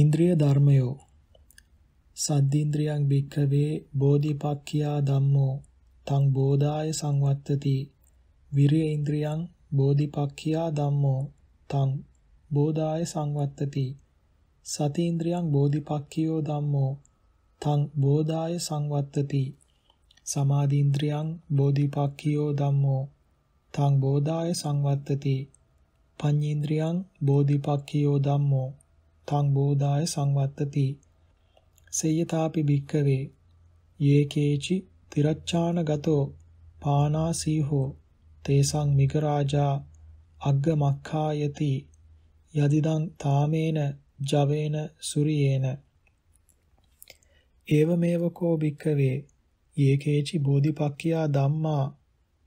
ඉන්ද්‍රිය ධර්මයෝ සද්දීන්ද්‍රියං භික්ඛවේ බෝධිපක්ඛියා ධම්මෝ තං බෝධාය සංවත්තති විරිය ඉන්ද්‍රියං බෝධිපක්ඛියා ධම්මෝ තං බෝධාය සංවත්තති සතීන්ද්‍රියං බෝධිපක්ඛියෝ ධම්මෝ තං බෝධාය සංවත්තති සමාධීන්ද්‍රියං බෝධිපක්ඛියෝ ධම්මෝ තං බෝධාය සංවත්තති පඤ්ඤේන්ද්‍රියං බෝධිපක්ඛියෝ ධම්මෝ තං බෝධාය සංවත්තති සේයතාපි භික්කවේ යේකේචි තිරච්ඡාන ගතෝ පානාසීහෝ තේසං මිගරාජා අග්ග මක්ඛායති යදිදං තාමේන ජවේන සුරියේන ඒවමේවකෝ භික්කවේ යේකේචි බෝධිපක්ඛියා ධම්මා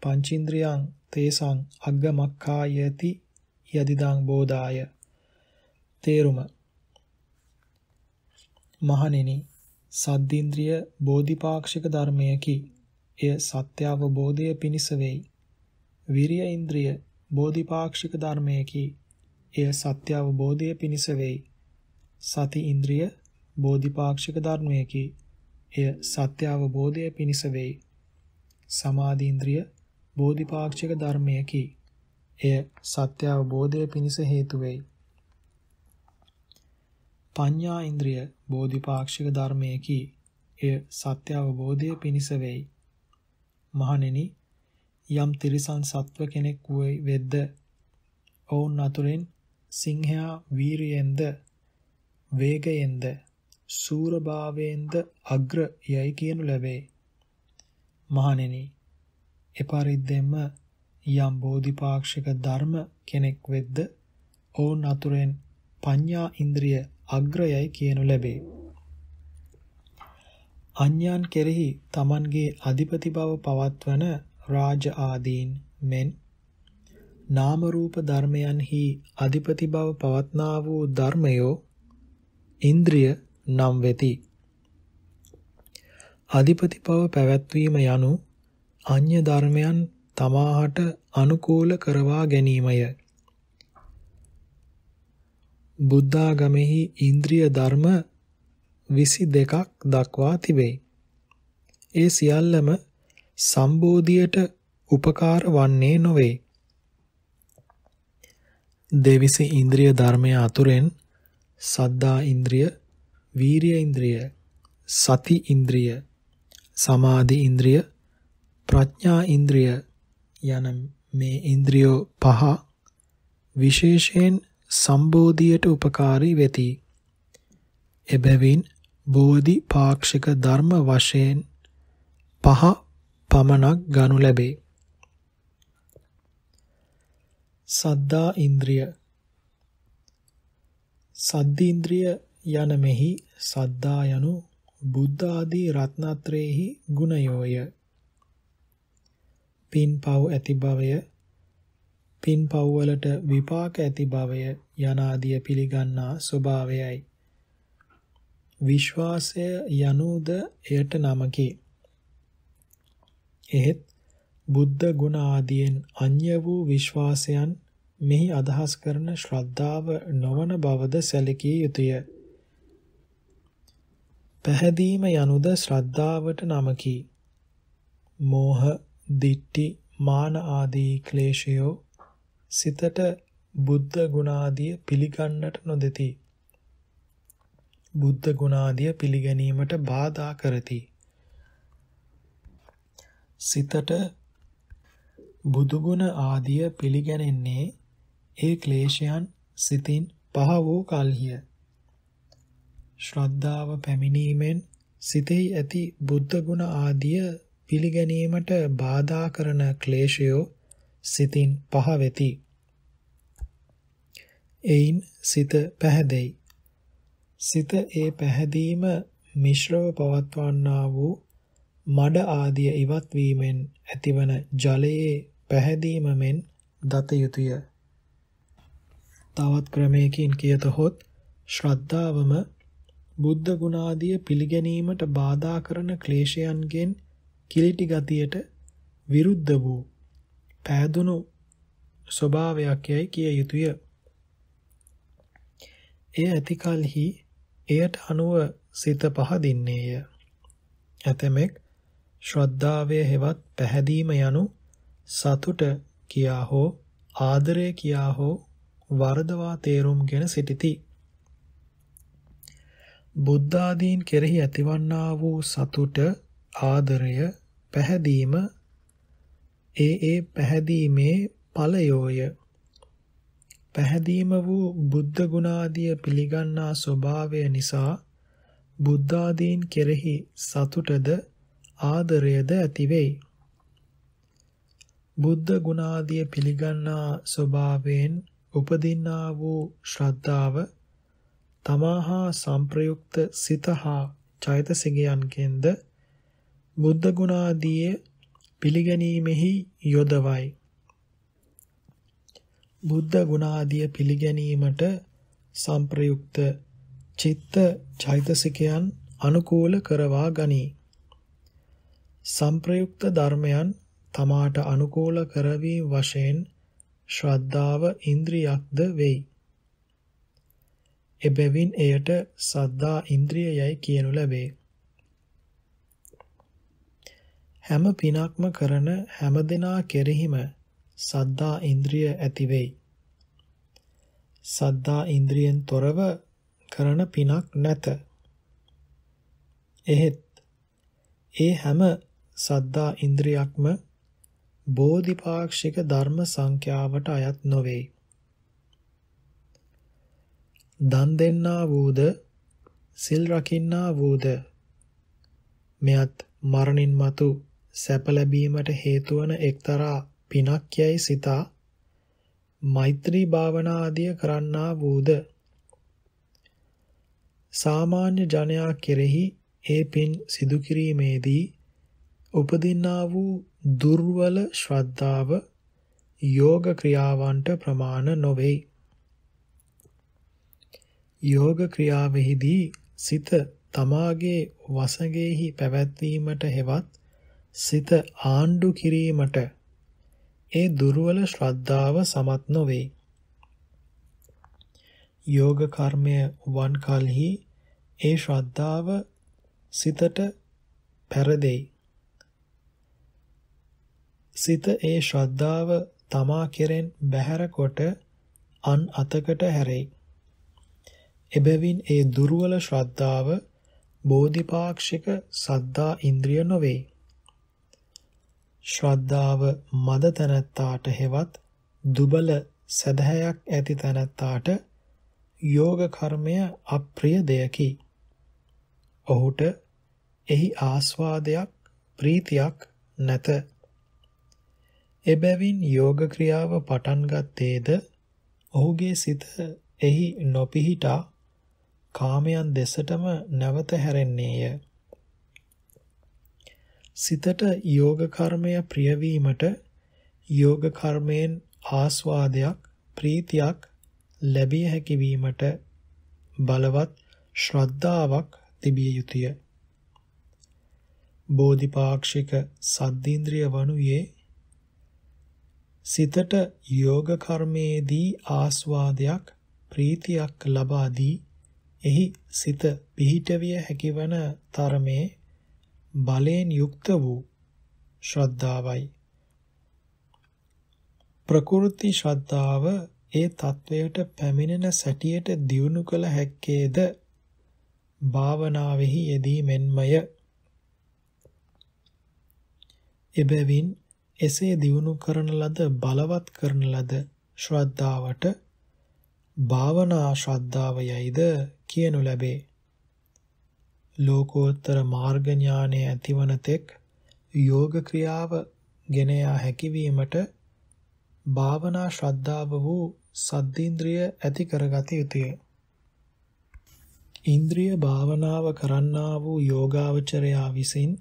පංචින්ද්‍රියං තේසං අග්ගමක්ඛායති යදිදං බෝධාය තේරුම මහණෙනි සද්දේන්ද්‍රිය බෝධිපාක්ෂික ධර්මයකි. එය සත්‍ය අවබෝධය පිණිස වෙයි. විරිය ඉන්ද්‍රිය බෝධිපාක්ෂික ධර්මයකි. එය සත්‍ය අවබෝධය පිණිස වෙයි. සති ඉන්ද්‍රිය බෝධිපාක්ෂික ධර්මයකි. එය සත්‍ය අවබෝධය පිණිස වෙයි. සමාධි ඉන්ද්‍රිය බෝධිපාක්ෂික ධර්මයකි. එය සත්‍ය අවබෝධය පිණිස හේතු වෙයි. පඤ්ඤා ඉන්ද්‍රිය බෝධිපාක්ෂික ධර්මයකි. එය සත්‍ය අවබෝධය පිණිස වෙයි. මහණෙනි යම් තිරිසන් සත්ව කෙනෙක් වූයි වෙද්ද ඔවුන් අතුරෙන් සිංහයා වීරියෙන්ද වේගයෙන්ද සූරභාවයෙන්ද අග්‍ර යයි කියනු ලැබේ. මහණෙනි එපරිද්දෙම යම් බෝධිපාක්ෂික ධර්ම කෙනෙක් වෙද්ද ඔවුන් අතුරෙන් පඤ්ඤා ඉන්ද්‍රිය අග්‍රයයි කියනු ලැබේ. අන්‍යයන් කෙරෙහි තමන්ගේ අධිපති බව පවත්වන රාජ ආදීන් මෙන් නාම රූප ධර්මයන්හි අධිපති බව පවත්නා වූ ධර්මයෝ ඉන්ද්‍රිය නම් වෙති. අධිපති බව පැවැත්වීම යනු අන්‍ය ධර්මයන් තමාහට අනුකූල කරවා ගැනීමය. බුද්ධාගමෙහි ඉන්ද්‍රිය ධර්ම 22ක් දක්වා තිබේ. ඒ සියල්ලම සම්බෝධියට උපකාර වන්නේ නොවේ. දෙවිසි ඉන්ද්‍රිය ධර්මය අතුරෙන් සද්දා ඉන්ද්‍රිය, වීරිය ඉන්ද්‍රිය, සති ඉන්ද්‍රිය, සමාධි ඉන්ද්‍රිය, ප්‍රඥා ඉන්ද්‍රිය යන මේ ඉන්ද්‍රියෝ පහ විශේෂයෙන් සම්බෝධියට උපකාරී වෙති. එබැවින් බෝධි පාක්ෂික ධර්ම වශයෙන් පහ පමණක් ගනු ලැබේ. සද්දා ඉන්ද්‍රිය සද්දීන්ද්‍රිය යන මෙහි සද්දා යනු බුද්ධ ආදී රත්නත්‍රයේහි ගුණයෝය. පින්පව් ඇති භවය පින් පව්වලට විපාක ඇති භවය යනාදිය පිළිගන්නා ස්වභාවයයි. විශ්වාසය යනුද එයට නමකි. එහෙත් බුද්ධ ගුණ ආදියෙන් අන්‍ය වූ විශ්වාසයන් මෙහි අදහස් කරන ශ්‍රද්ධාව නොවන බවද සැලකිය යුතුය. පැහැදීම යනුද ශ්‍රද්ධාවට නමකි. මෝහ, දිට්ටි, මාන ආදී ක්ලේශයෝ සිතට බුද්ධ ගුණාදිය පිළිගන්නට නොදෙති. බුද්ධ ගුණාදිය පිළිගැනීමට බාධා කරති. සිතට බුදු ගුණ ආදිය පිළිගැනෙන්නේ ඒ ක්ලේශයන් සිතින් පහ වූ කල්හිය. ශ්‍රද්ධාව පැමිණීමෙන් සිතෙහි ඇති බුද්ධ ගුණ ආදිය පිළිගැනීමට බාධා කරන ක්ලේශයෝ සිතින් පහවෙති. එයින් සිත පැහැදෙයි. සිත ඒ පැහැදීම මිශ්‍රව පවත්වන්නා වූ මඩ ආදිය ඉවත් වීමෙන් ඇතිවන ජලයේ පැහැදීම මෙන් දත යුතුය. තවත් ක්‍රමයකින් කියතහොත් ශ්‍රද්ධාවම බුද්ධ ගුණාදිය පිළිගැනීමට බාධා කරන ක්ලේශයන්ගෙන් කිලිටි ගතියට විරුද්ධ වූ පෑදුණු ස්වභාවයක් යැයි කිය යුතුය. එය ඇතිකල්හි එයට අනුව සිත පහදින්නේය. ඇතමෙක් ශ්‍රද්ධාවය හෙවත් පැහැදීම යනු සතුට කියා හෝ ආදරය කියා හෝ වරදවා තේරුම්ගෙන සිටිති. බුද්ධාදීන් කෙරෙහි ඇතිවන්නා වූ සතුට ආදරය පැහැදීම ඒ ඒ පැහැදීමේ ඵලයෝය. පැහැදීම වූ බුද්ධ ගුණාදිය පිළිගන්නා ස්වභාවය නිසා බුද්ධාදීන් කෙරෙහි සතුටද ආදරයද ඇතිවෙයි. බුද්ධ ගුණාදිය පිළිගන්නා ස්වභාවයෙන් උපදින්නා වූ ශ්‍රද්ධාව තමාහා සංප්‍රයුක්ත සිතහා චෛතසිකයන්ගෙන්ද බුද්ධ ගුණාදීයේ පිළිගැනීමෙහි යොදවයි. බුද්ධ ගුණාදිය පිළිගැනීමට සම්ප්‍රයුක්ත චිත්ත චෛතසිකයන් අනුකූල කරවා ගනී. සම්ප්‍රයුක්ත ධර්මයන් තමාට අනුකූල කරවීම වශයෙන් ශ්‍රද්ධාව ඉන්ද්‍රියක්ද වෙයි. එබැවින් එයට සද්දා ඉන්ද්‍රිය යයි කියනු ලැබේ. හැම පිනක්ම කරන හැමදෙනා කෙරෙහිම සද්දා ඉන්ද්‍රිය ඇති වෙයි. සද්දා ඉන්ද්‍රියෙන් තොරව කරන පිනක් නැත. එහෙත් ඒ හැම සද්දා ඉන්ද්‍රියක්ම බෝධිපාක්ෂික ධර්ම සංඛ්‍යාවට අයත් නොවේ. දන් දෙන්නා වූද සිල් රකින්නා වූද මෙයත් මරණින් මතු සැප ලැබීමට හේතු වන එක්තරා පිනක් යයි සිතා මෛත්‍රී භාවනා ආදිය කරන්නා වූද සාමාන්‍ය ජනයා කෙරෙහි ඒ පින් සිදු කිරීමේදී උපදින්නා වූ දුර්වල ශ්‍රද්ධාව යෝග ක්‍රියාවන්ට ප්‍රමාණ නොවේ. යෝග ක්‍රියාවෙහිදී සිත තමාගේ වසඟෙහි පැවැත්වීමට හෙවත් සිත ආණ්ඩු කිරීමට ඒ දුර්වල ශ්‍රද්ධාව සමත් නොවේ. යෝග කර්මය වන් කලෙහි ඒ ශ්‍රද්ධාව සිතට පෙරදෙයි. සිත ඒ ශ්‍රද්ධාව තමා කෙරෙන් බැහැර කොට අන් අතකට හැරෙයි. එබැවින් ඒ දුර්වල ශ්‍රද්ධාව බෝධිපාක්ෂික සද්දා ඉන්ද්‍රිය නොවේ. ශ්‍රද්ධාව මද තැනැත්තාට හෙවත් දුබල සදහැයක් ඇති තැනැත්තාට යෝග කර්මය අප්‍රිය දෙයකි. ඔහුට එහි ආස්වාදයක් ප්‍රීතියක් නැත. එබැවින් යෝග ක්‍රියාව පටන් ගත්තේද ඔහුගේ සිත එහි නොපිහිටා කාමයන් දෙසටම නැවත හැරෙන්නේය. සිතට යෝග කර්මය ප්‍රිය වීමට යෝග කර්මයෙන් ආස්වාදයක් ප්‍රීතියක් ලැබිය හැකි වීමට බලවත් ශ්‍රද්ධාවක් තිබිය යුතුය. බෝධිපාක්ෂික සද්දීන්ද්‍රිය වනුයේ සිතට යෝග කර්මයේදී ආස්වාදයක් ප්‍රීතියක් ලබා දී එහි සිත පිහිටවිය හැකිවන තරමේ බලයෙන් යුක්ත වූ ශ්‍රද්ධාවයි. ප්‍රකෘති ශ්‍රද්ධාව ඒ තත්වයට පැමිණෙන සැටියට දියුණු කළ හැක්කේද භාවනාවෙහි යෙදීමෙන්මය. එබැවින් එසේ දියුණු කරන ලද බලවත් කරන ලද ශ්‍රද්ධාවට භාවනා ශ්‍රද්ධාව යයිද කියනු ලැබේ. ලෝකෝත්තර මාර්ග ඥානය ඇතිවන තෙක් යෝග ක්‍රියාව ගෙන යා හැකියවීමට භාවනා ශ්‍රද්ධාව වූ සද්දීන්ද්‍රිය ඇති කරගත යුතුය. ඉන්ද්‍රිය භාවනාව කරන්නා වූ යෝගාවචරයා විසින්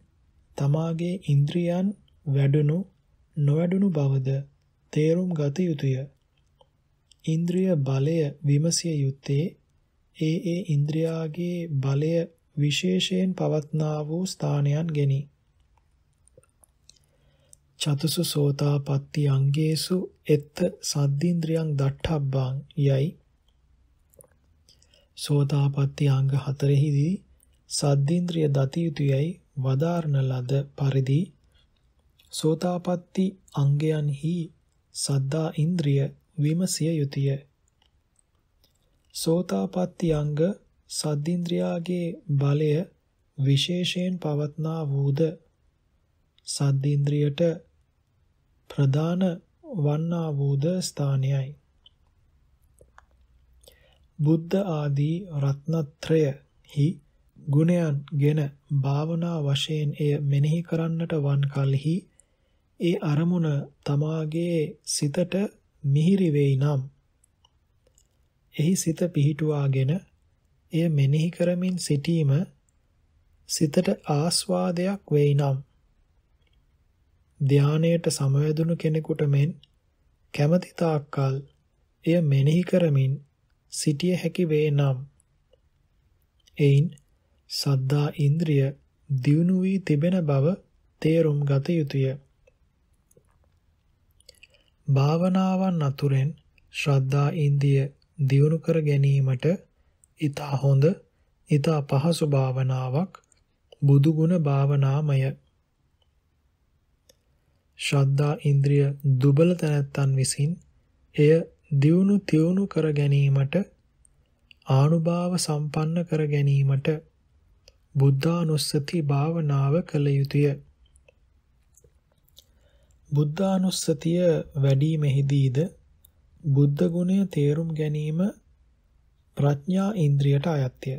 තමාගේ ඉන්ද්‍රියන් වැඩුණු නොවැඩුණු බවද තේරුම් ගත යුතුය. ඉන්ද්‍රිය බලය විමසිය යුත්තේ ඒ ඒ ඉන්ද්‍රියාගේ බලය විශේෂයෙන් පවත්නා වූ ස්ථානයන් ගෙනි. චතුසු සෝතාපට්ටි අංගේසු එත්ත සද්දීන්ද්‍රියං දට්ඨබ්බං යයි සෝතාපට්ටි අංග හතරෙහිදී සද්දීන්ද්‍රිය දතියුතුයයි වදාරණ ලද පරිදි සෝතාපට්ටි අංගයන්හි සද්දා ඉන්ද්‍රිය විමසිය යුතුය සෝතාපට්ටි අංග සද්දේන්ද්‍රයාගේ බලය විශේෂයෙන් පවත්නා වූද සද්දේන්ද්‍රයට ප්‍රධාන වන්නා වූද ස්ථානයයි බුද්ධ ආදී රත්නත්‍රයෙහි ගුණයන් ගෙන භාවනා වශයෙන් එය මෙනෙහි කරන්නට වන් කලෙහි ඒ අරමුණ තමාගේ සිතට මිහිරි වෙයි නම් එහි සිත පිහිටුවාගෙන එය මෙනෙහි කරමින් සිටීම සිතට ආස්වාදයක් වෙයි නම් ධානයට සමවැදුණු කෙනෙකුට මෙන් කැමති තාක්කල් එය මෙනෙහි කරමින් සිටිය හැකි වේ නම් එයින් සද්දා ඉන්ද්‍රිය දියුණු වී තිබෙන බව තේරුම් ගත යුතුය. භාවනාවන් අතුරෙන් ශ්‍රද්ධා ඉන්දිය දියුණු කර ගැනීමට ඉතා හොඳ ඉතා පහසු භාවනාවක් බුදුගුණ භාවනාමය ශ්‍රද්ධා ඉන්ද්‍රිය දුබල තැනැත්තන් විසින් එය දියුණු තියුණු කර ගැනීමට ආනුභාව සම්පන්න කර ගැනීමට බුද්ධානුස්සති භාවනාව කළ යුතුය. බුද්ධානුස්සතිය වැඩිමෙහිදීද බුද්ධ ගුණය තේරුම් ගැනීම ප්‍රඥා ඉන්ද්‍රියට අයත්ය.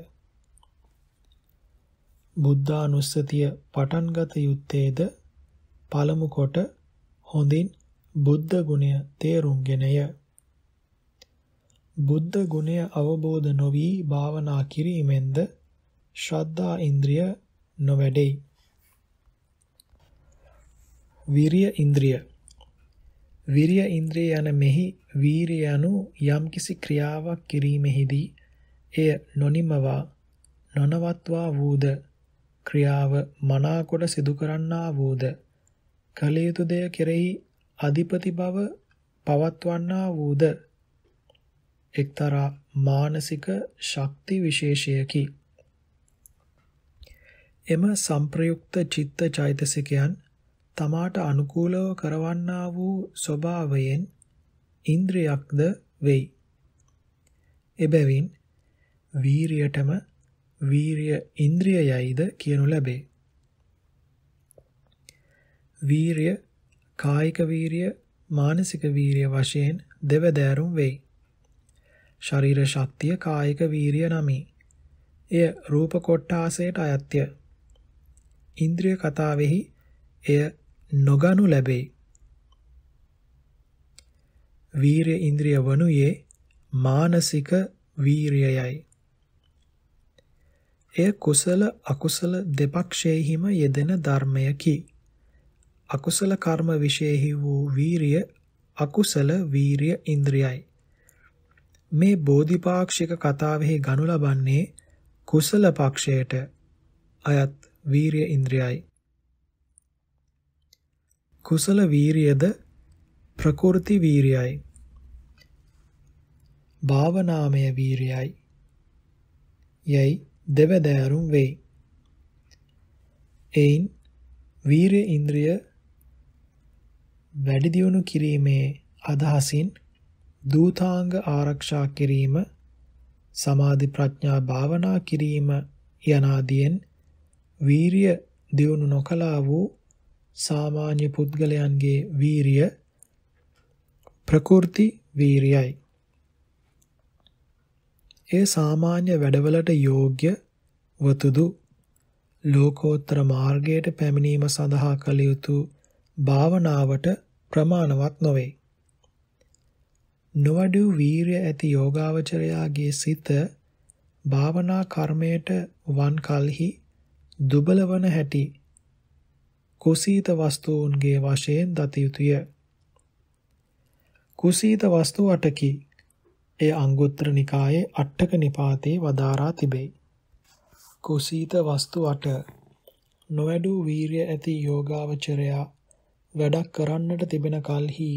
බුද්ධානුස්සතිය පටන්ගත යුත්තේද පළමු කොට හොඳින් බුද්ධ ගුණය තේරුම්ගෙනය. බුද්ධ ගුණය අවබෝධ නොවි භාවනා කිරීමෙන්ද ශ්‍රද්ධා ඉන්ද්‍රිය නොවැඩෙයි. විරිය ඉන්ද්‍රිය විරිය ඉන්ද්‍රිය යන මෙහි වීරිය යනු යම්කිසි ක්‍රියාවක් කිරීමෙහිදී එය නොනිමවා නොනවත්වා වූද ක්‍රියාව මනාකොට සිදු කරන්නා වූද කලයුතු දෙය කෙරෙහි අධිපති බව පවත්වන්නා වූද එක්තරා මානසික ශක්ති විශේෂයකි එම සම්ප්‍රයුක්ත චිත්ත චෛතසිකයන් තමාට අනුකූලව කරවන්නා වූ ස්වභාවයෙන් ඉන්ද්‍රියක්ද වෙයි. එබැවින් වීරියටම වීරිය ඉන්ද්‍රියයයිද කියනු ලැබේ. වීරිය කායික වීරිය මානසික වීරිය වශයෙන් දෙවදෑරුම් වෙයි. ශරීර ශක්තිය කායික වීරිය නමි. එය රූප කොට්ටාසයට අයත්ය. ඉන්ද්‍රිය කතාවෙහි එය නොගනු ලැබේ. වීරය ඉන්ද්‍රිය වනුයේ මානසික වීරයයයි. එය කුසල අකුසල දෙපක්ෂයෙහිම යෙදෙන ධර්මයකි. අකුසල කර්ම විශේෂෙහි වූ වීරිය අකුසල වීරිය ඉන්ද්‍රියයි. මේ බෝධිපාක්ෂික කතාවෙහි ගනු ලබන්නේ කුසල පක්ෂයට අයත් වීරිය ඉන්ද්‍රියයි. කුසල වීරියද ප්‍රකෘති වීරියයි. භාවනාමය වීරියයි. යයි දෙවදෑරුම් වෙයි. එයින් වීරය ඉන්ද්‍රිය වැඩි දියුණු කිරීමේ අදහසින් දූතාංග ආරක්ෂා කිරීම සමාධි ප්‍රඥා භාවනා කිරීම යනාදීන් වීරිය දියුණු නොකලා වූ සාමාන්‍ය පුද්ගලයන්ගේ වීරිය ප්‍රකෘති වීරියයි. ඒ සාමාන්‍ය වැඩවලට යෝග්‍ය වතුදු ලෝකෝත්තර මාර්ගයට පැමිණීම සඳහා කළ යුතු භාවනාවට ප්‍රමාණවත් නොවේ. නොවඩු වීරිය ඇති යෝගාවචරයාගේ සිත භාවනා කර්මයට වන් කලෙහි දුබල වන හැටි කුසීත වස්තුන්ගේ වශයෙන් දත යුතුය. කුසීත වස්තු අටකි. ඒ අංගුත්තර නිකායේ අට්ඨක නිපාතේ වදාරා තිබේ. කුසීත වස්තු අට නොවැඩූ වීරිය ඇති යෝගාවචරයා වැඩක් කරන්නට තිබෙන කල්හි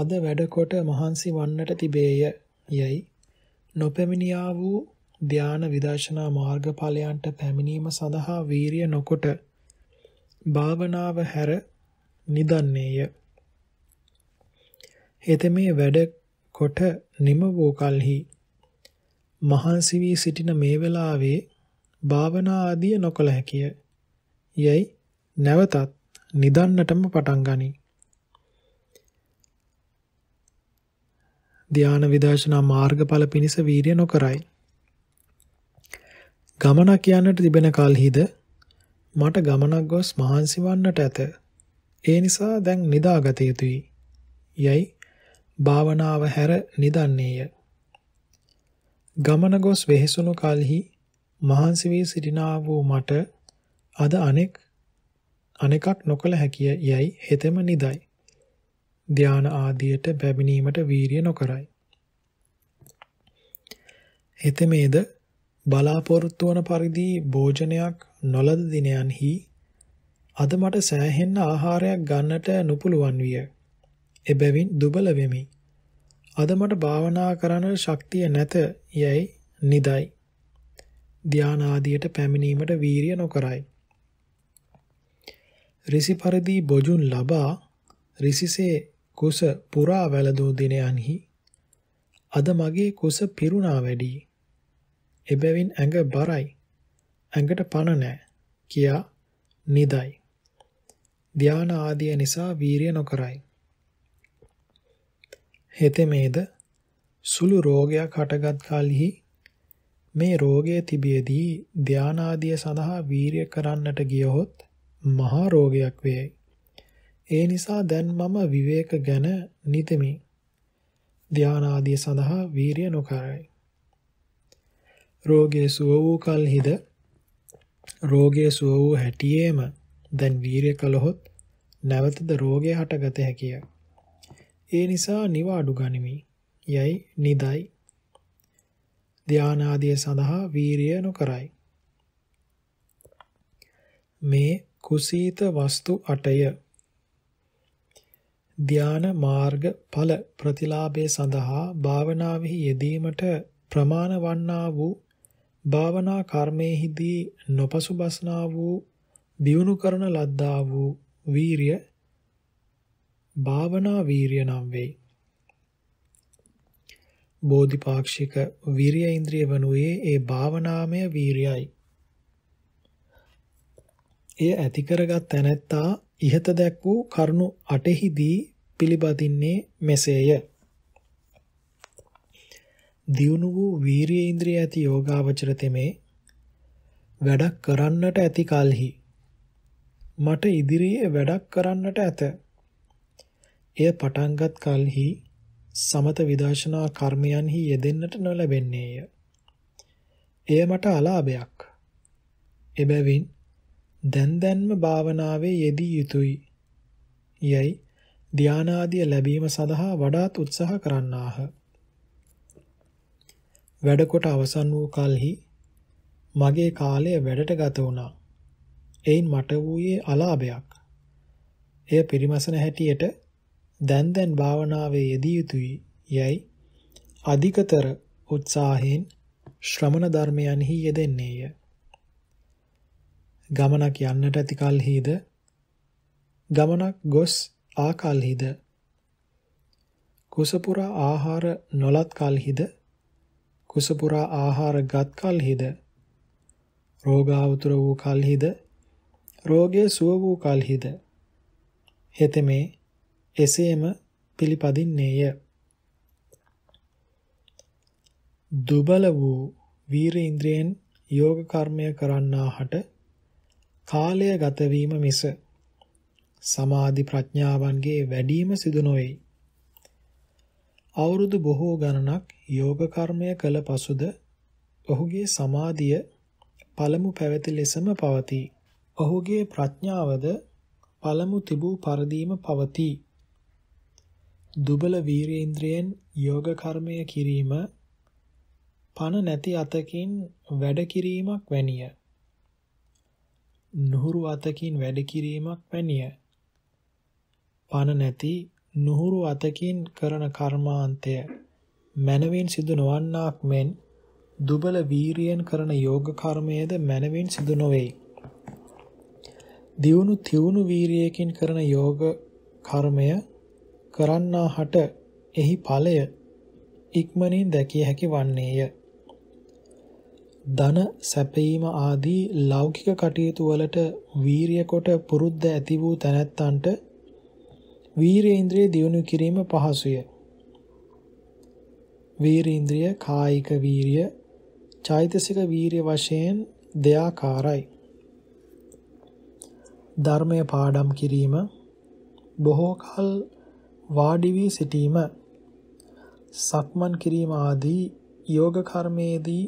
අද වැඩකොට මහන්සි වන්නට තිබේය යයි නොපැමිණියා වූ ධාන විදර්ශනා මාර්ගඵලයන්ට පැමිණීම සඳහා වීරිය නොකොට භාවනාව හැර නිදන්නේය. හෙතෙමේ වැඩ කොට නිම වූ කලෙහි මහන්සි වී සිටින මේ වෙලාවේ භාවනා ආදිය නොකළ හැකිය. යයි නැවතත් නිදන්නටම පටන් ගනි. ධාන විදර්ශනා මාර්ගඵල පිණිස වීරිය නොකරයි. ගමන කියන්නට තිබෙන කල්හිද මට ගමනක් ගොස් මහන්සි වන්නට ඇත. ඒ නිසා දැන් නිදාගත යුතුයි. යයි භාවනාව හැර නිදන්නේය. ගමන ගොස් වෙහෙසුණු කලෙහි මහන්සි වී සිටිනා වූ මට අද අනෙක් අනෙකක් නොකළ හැකිය යයි හෙතෙම නිදයි. ධාන ආදියට බැබිනීමට වීරිය නොකරයි. හෙතෙමේද බලාපොරොත්තු වන පරිදි භෝජනයක් නොලද දිනයන්හි අද මට සෑහෙන්න ආහාරයක් ගන්නට නුපුළුවන් විය. එබැවින් දුබල වෙමි. අද මට භාවනා කරන්න ශක්තිය නැත යැයි නිදයි. ධානාදියට පැමිණීමට වීරිය නොකරයි. ඍසි පරිදි බොජුන් ලබා ඍසිසේ කුස පුරා වැළඳූ දිනයන්හි අද මගේ කුස පිරුණා වැඩි. එබැවින් ඇඟ බරයි. ඇඟට පණ නැහැ කියා නිදයි. ධාන ආදිය නිසා වීරිය නොකරයි. හෙතෙමේද සුළු රෝගයක් හටගත් කලෙහි මේ රෝගය තිබියදී ධාන ආදිය සඳහා වීරිය කරන්නට ගියහොත් මහා රෝගයක් වේයි. ඒ නිසා දැන් මම විවේක ගැන නිතමි. ධාන ආදිය සඳහා වීරිය නොකරයි. රෝගයේ සුව වූ කලෙහිද රෝගය සුව වූ හැටියේම දැන් වීරය කළොහොත් නැවතද රෝගය හටගත හැකිය. ඒ නිසා නිවාඩු ගනිමි යැයි නිදයි. ධානාදිය සඳහා වීරිය නොකරයි. මේ කුසීත වස්තු 8ය ධාන මාර්ග ඵල ප්‍රතිලාභය සඳහා භාවනාවෙහි යෙදීමට ප්‍රමාණ වන්නා වූ භාවනා කර්මයේහිදී නොපසුබස්නා වූ දියුණු කරන ලද්දා වූ වීරිය භාවනා වීරිය නම් වෙයි. බෝධිපාක්ෂික වීරිය ඉන්ද්‍රිය වනුයේ ඒ භාවනාමය වීරියයි. එය ඇති කරගත් තැනැත්තා ඉහත දැක් වූ කරුණු අටෙහිදී පිළිපදින්නේ මෙසේය. දියුණු වූ වීරිය ඉන්ද්‍රිය ඇති යෝගාවචර තෙමේ වැඩක් කරන්නට ඇති කලෙහි මට ඉදිරියේ වැඩක් කරන්නට ඇත. එය පටන්ගත් කලෙහි සමත විදර්ශනා කර්මයන්හි යෙදෙන්නට නොලැබෙන්නේය. එය මට අලාභයක්. එබැවින් දැන් දැන්ම භාවනාවේ යෙදී යුතුය. යයි ධානාදිය ලැබීම සඳහා වඩාත් උත්සාහ කරන්නාහ. වැඩකොට අවසන් වූ කලෙහි මගේ කාලය වැඩට ගත වුණා. එයින් මට වූයේ අලාභයක්. එය පිරිමසන හැටියට දැන් දැන් භාවනාවේ යෙදිය යුතුයි යයි අධිකතර උත්සාහයෙන් ශ්‍රමණ ධර්මයන්හි යෙදෙන්නේය. ගමනක් යන්නට ඇති කලෙහිද ගමනක් ගොස් ආකල්හිද කුසපුරා ආහාර නොලත් කල්හිද කුසපුරා ආහාර ගත් කල්හිද රෝගාවතුර වූ කල්හිද රෝගය සුව වූ කල්හිද හෙතෙමේ එසේම පිළිපදින්නේය දුබල වූ වීර ඉන්ද්‍රියෙන් යෝග කර්මය කරන්නාහට කාලය ගත වීම මිස සමාධි ප්‍රඥාවන්ගේ වැඩිම සිදු නොවේ. අවුරුදු බොහෝ ගණනක් යෝග කර්මය කළ පසුද ඔහුගේ සමාධිය පළමු පැවති ලෙසම පවතී. ඔහුගේ ප්‍රඥාවද පළමු තිබූ පරිදිම පවතී. දුබල වීරේන්ද්‍රයෙන් යෝග කර්මය කිරීම පන නැති අතකින් වැඩ කිරීමක් වැනිය. නුහුරු අතකින් වැඩ කිරීමක් වැනිය. පන නැති නුහුරු අතකින් කරන කර්මාන්තය මනවින් සිදු නොවන්නාක් මෙන් දුබල වීරියෙන් කරන යෝග කර්මයේද මනවින් සිදු නොවේයි. දියුණු තියුණු වීරියකින් කරන යෝග කර්මය කරන්නාහට එහි ඵලය ඉක්මනින් දැකිය හැකි වන්නේය. ධන සැපීම ආදී ලෞකික කටයුතු වලට වීරිය කොට පුරුද්ද ඇති වූ තැනැත්තන්ට වීරිය ඉන්ද්‍රිය දියුණු කිරීම පහසුය. වීරීන්ද්‍රිය, කායික වීරිය, චෛතසික වීරිය වශයෙන් දෙආකාරයි. ධර්මය පාඩම් කිරීම බොහෝ කල වාඩි වී සිටීම සක්මන් කිරීම ආදී යෝග කර්මයේදී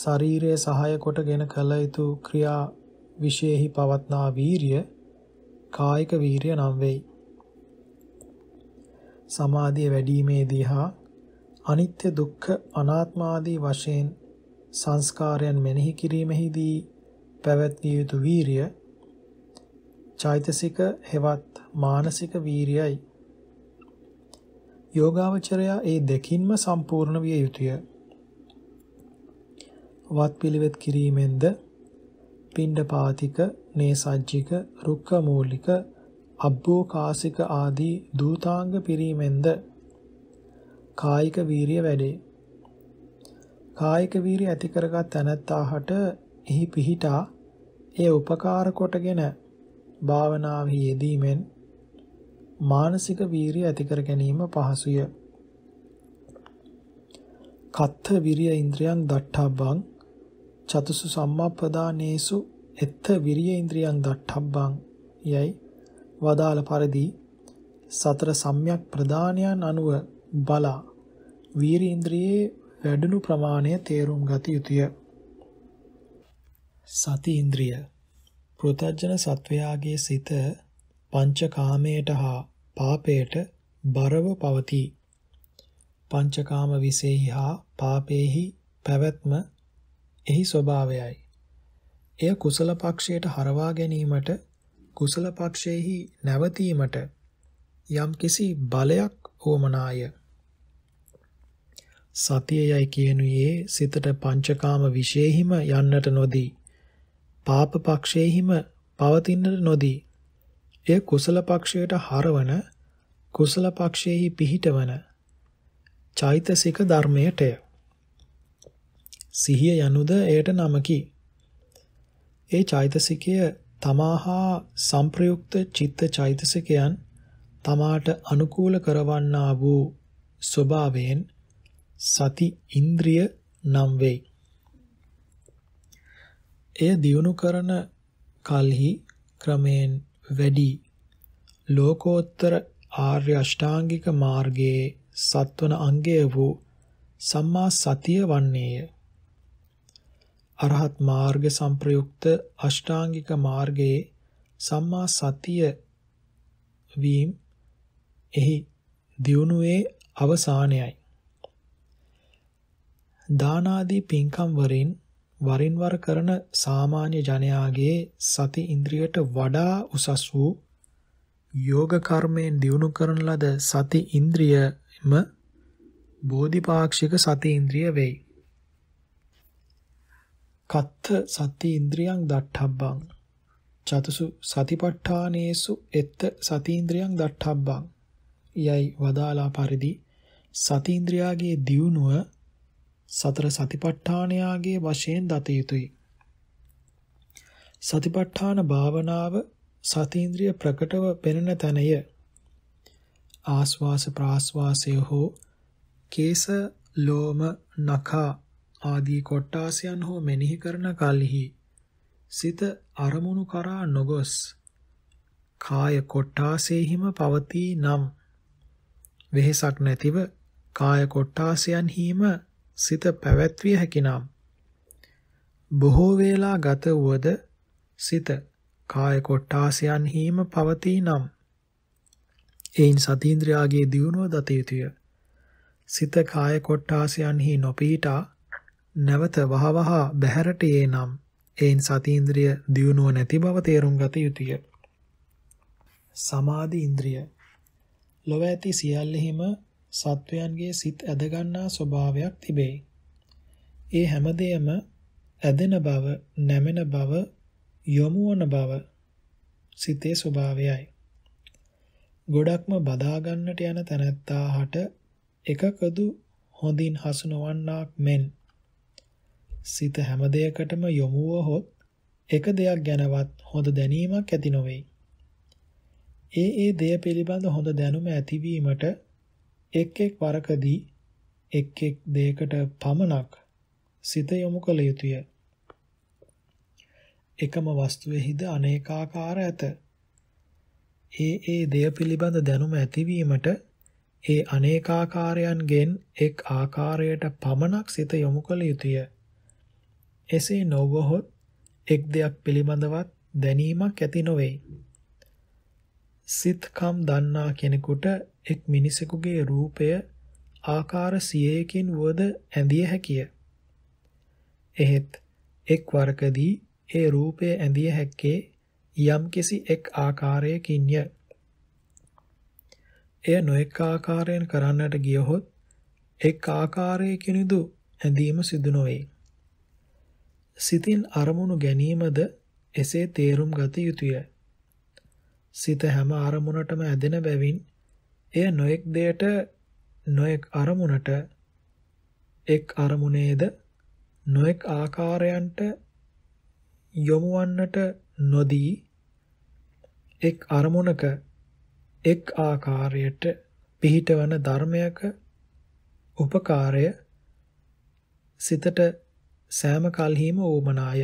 ශරීරයේ සහාය කොටගෙන කළ යුතු ක්‍රියා විශේෂෙහි පවත්නා වීරිය කායික වීරිය නම් වෙයි. සමාධිය වැඩිීමේදී හා අනිත්‍ය දුක්ඛ අනාත්ම ආදී වශයෙන් සංස්කාරයන් මෙනෙහි කිරීමෙහිදී පැවැත්විය යුතු වීරිය චෛතසික හෙවත් මානසික වීරියයි යෝගාවචරයා ඒ දෙකින්ම සම්පූර්ණ විය යුතුය වත් පිළිවෙත් කිරීමෙන්ද පිණ්ඩපාතික නේසජ්ජික රුක්ඛ මූලික අබ්බෝකාසික ආදී දූතාංග පිරීමෙන්ද කායික වීරිය වැඩේ. කායික වීරිය ඇති කරගත් තැනැත්තාට එහි පිහිටා ඒ උපකාර කොටගෙන භාවනාවෙහි යෙදීමෙන් මානසික වීරිය ඇති කර ගැනීම පහසුය. කත්ථ විරිය ඉන්ද්‍රියං දට්ඨබ්බං චතුසු සම්මාප්පදානේසු එත්ථ විරිය ඉන්ද්‍රියං දට්ඨබ්බං යයි වදාළ පරිදි සතර සම්‍යක් ප්‍රදානයන් අනුව බලා වීරීන්ද්‍රියේ වැඩුණු ප්‍රමාණය තේරුම් ගත යුතුය. සති ඉන්ද්‍රිය පෘථජන සත්වයාගේ සිත පංචකාමයට හා පාපයට බරව පවතී. පංචකාම විසෙහි හා පාපෙහි පැවැත්ම එහි ස්වභාවයයි. එය කුසල පක්ෂයට හරවා ගැනීමට කුසල පක්ෂයෙහි නැවතීමට යම්කිසි බලයක් ඕමනාය. සතියයි කියනුයේ සිතට පංචකාම විශේෂිම යන්නට නොදී පාප පක්ෂයේහිම පවතින්නට නොදී එය කුසල පක්ෂයට හරවන කුසල පක්ෂයේහි පිහිටවන චෛතසික ධර්මයටය සිහිය යනුද එයට නමකි ඒ චෛතසිකය තමාහා සංප්‍රයුක්ත චිත්ත චෛතසිකයන් තමාට අනුකූල කරවන්නා වූ ස්වභාවයෙන් සති ඉන්ද්‍රිය නම් වෙයි. එය දියුණු කරන කල්හි ක්‍රමයෙන් වැඩි ලෝකෝත්තර ආර්ය අෂ්ටාංගික මාර්ගයේ සත්වන අංගය වූ සම්මා සතිය වන්නේය. අරහත් මාර්ග සම්ප්‍රයුක්ත අෂ්ටාංගික මාර්ගයේ සම්මා සතිය වීම එහි දියුණුවේ අවසානයයි. දාන ආදී පින්කම් වරින් වරින් වර කරන සාමාන්‍ය ජනයාගේ සති ඉන්ද්‍රියට වඩා උසස් වූ යෝග කර්මයෙන් දිනු කරන ලද සති ඉන්ද්‍රියම බෝධිපාක්ෂික සති ඉන්ද්‍රිය වෙයි. කත්ත සති ඉන්ද්‍රියං දට්ඨබ්බං චතුසු සතිපට්ඨානේසු එත්ත සතීන්ද්‍රියං දට්ඨබ්බං යයි වදාලා පරිදි සතීන්ද්‍රියාගේ දියුණුව සතර සතිපට්ඨානයාගේ වශයෙන් දත යුතුය. සතිපට්ඨාන භාවනාව සතීන්ද්‍රිය ප්‍රකටව පෙනෙන තැනය ආස්වාස ප්‍රාස්වාසය හෝ කේස ලෝම නඛා ආදී කොට්ටාසයන් හෝ මෙනෙහි කරන කල්හි සිත අරමුණු කරා නොගොස් කාය කොට්ටාසෙහිම පවතී නම් වෙහසක් නැතිව කාය කොට්ටාසයන් හිම සිත පැවැත්විය හැකිනම් බොහෝ වේලා ගත වුවද සිත කාය කොට්ටාසයන් හීම පවතී නම් එයින් සතීන්ද්‍රයාගේ දියුණුව දත යුතුය සිත කාය කොට්ටාසයන්හි නොපීටා නැවත වහවහ බැහැරට යේ නම් එයින් සතීන්ද්‍රිය දියුණුව නැති බව තේරුම් ගත යුතුය. සමාධි ඉන්ද්‍රිය ලොව ඇති සියල්ලෙහිම සත්වයන්ගේ සිත් ඇදගන්නා ස්වභාවයක් තිබේ. ඒ හැමදේම ඇදෙන බව, නැමෙන බව, යොමුවන බව සිතේ ස්වභාවයයි. ගොඩක්ම බදා ගන්නට යන තැනැත්තා හට එකකදු හොඳින් හසු නොවන්නාක් මෙන් සිත හැම දෙයකටම යොමුව හොත් එක දෙයක් ගැනවත් හොඳ දැනීමක් ඇති නොවේ. ඒ ඒ දෙය පිළිබඳ හොඳ දැනුම ඇතිවීමට එක් එක් වරකදී එක් එක් දෙයකට පමණක් සිත යොමු කළ යුතුය. එකම වස්තුවේහිද අනේකාකාර ඇත. ඒ ඒ දෙය පිළිබඳ දැනුම ඇතිවීමට ඒ අනේකාකාරයන්ගෙන් එක් ආකාරයට පමණක් සිත යොමු කළ යුතුය. එසේ නොවහොත් එක් දෙයක් පිළිබඳවත් දැනීමක් ඇති නොවේ. සිත්කම් දන්නා කෙනෙකුට එක් මිනිසෙකුගේ රූපය ආකාර 100කින් වද ඇඳිය හැකිය. එහෙත් එක් වරකදී ඒ රූපය ඇඳිය හැක්කේ යම්කිසි එක් ආකාරයකින්ය. එය නොඑක ආකාරයෙන් කරන්නට ගියහොත් එක් ආකාරයකිනුදු ඇඳීම සිදු නොවේ. සිතින් අරමුණු ගැනීමද එසේ තේරුම් ගත යුතුය. සිත හැම අරමුණටම ඇදෙන බැවින් එය නොඑක් දෙයට නොඑක් අරමුණට එක් අරමුණේද නොඑක් ආකාරයන්ට යොමුවන්නට නොදී එක් අරමුණක එක් ආකාරයට පිහිටවන ධර්මයක උපකාරය සිතට සෑම කල්හිම ඕමනාය.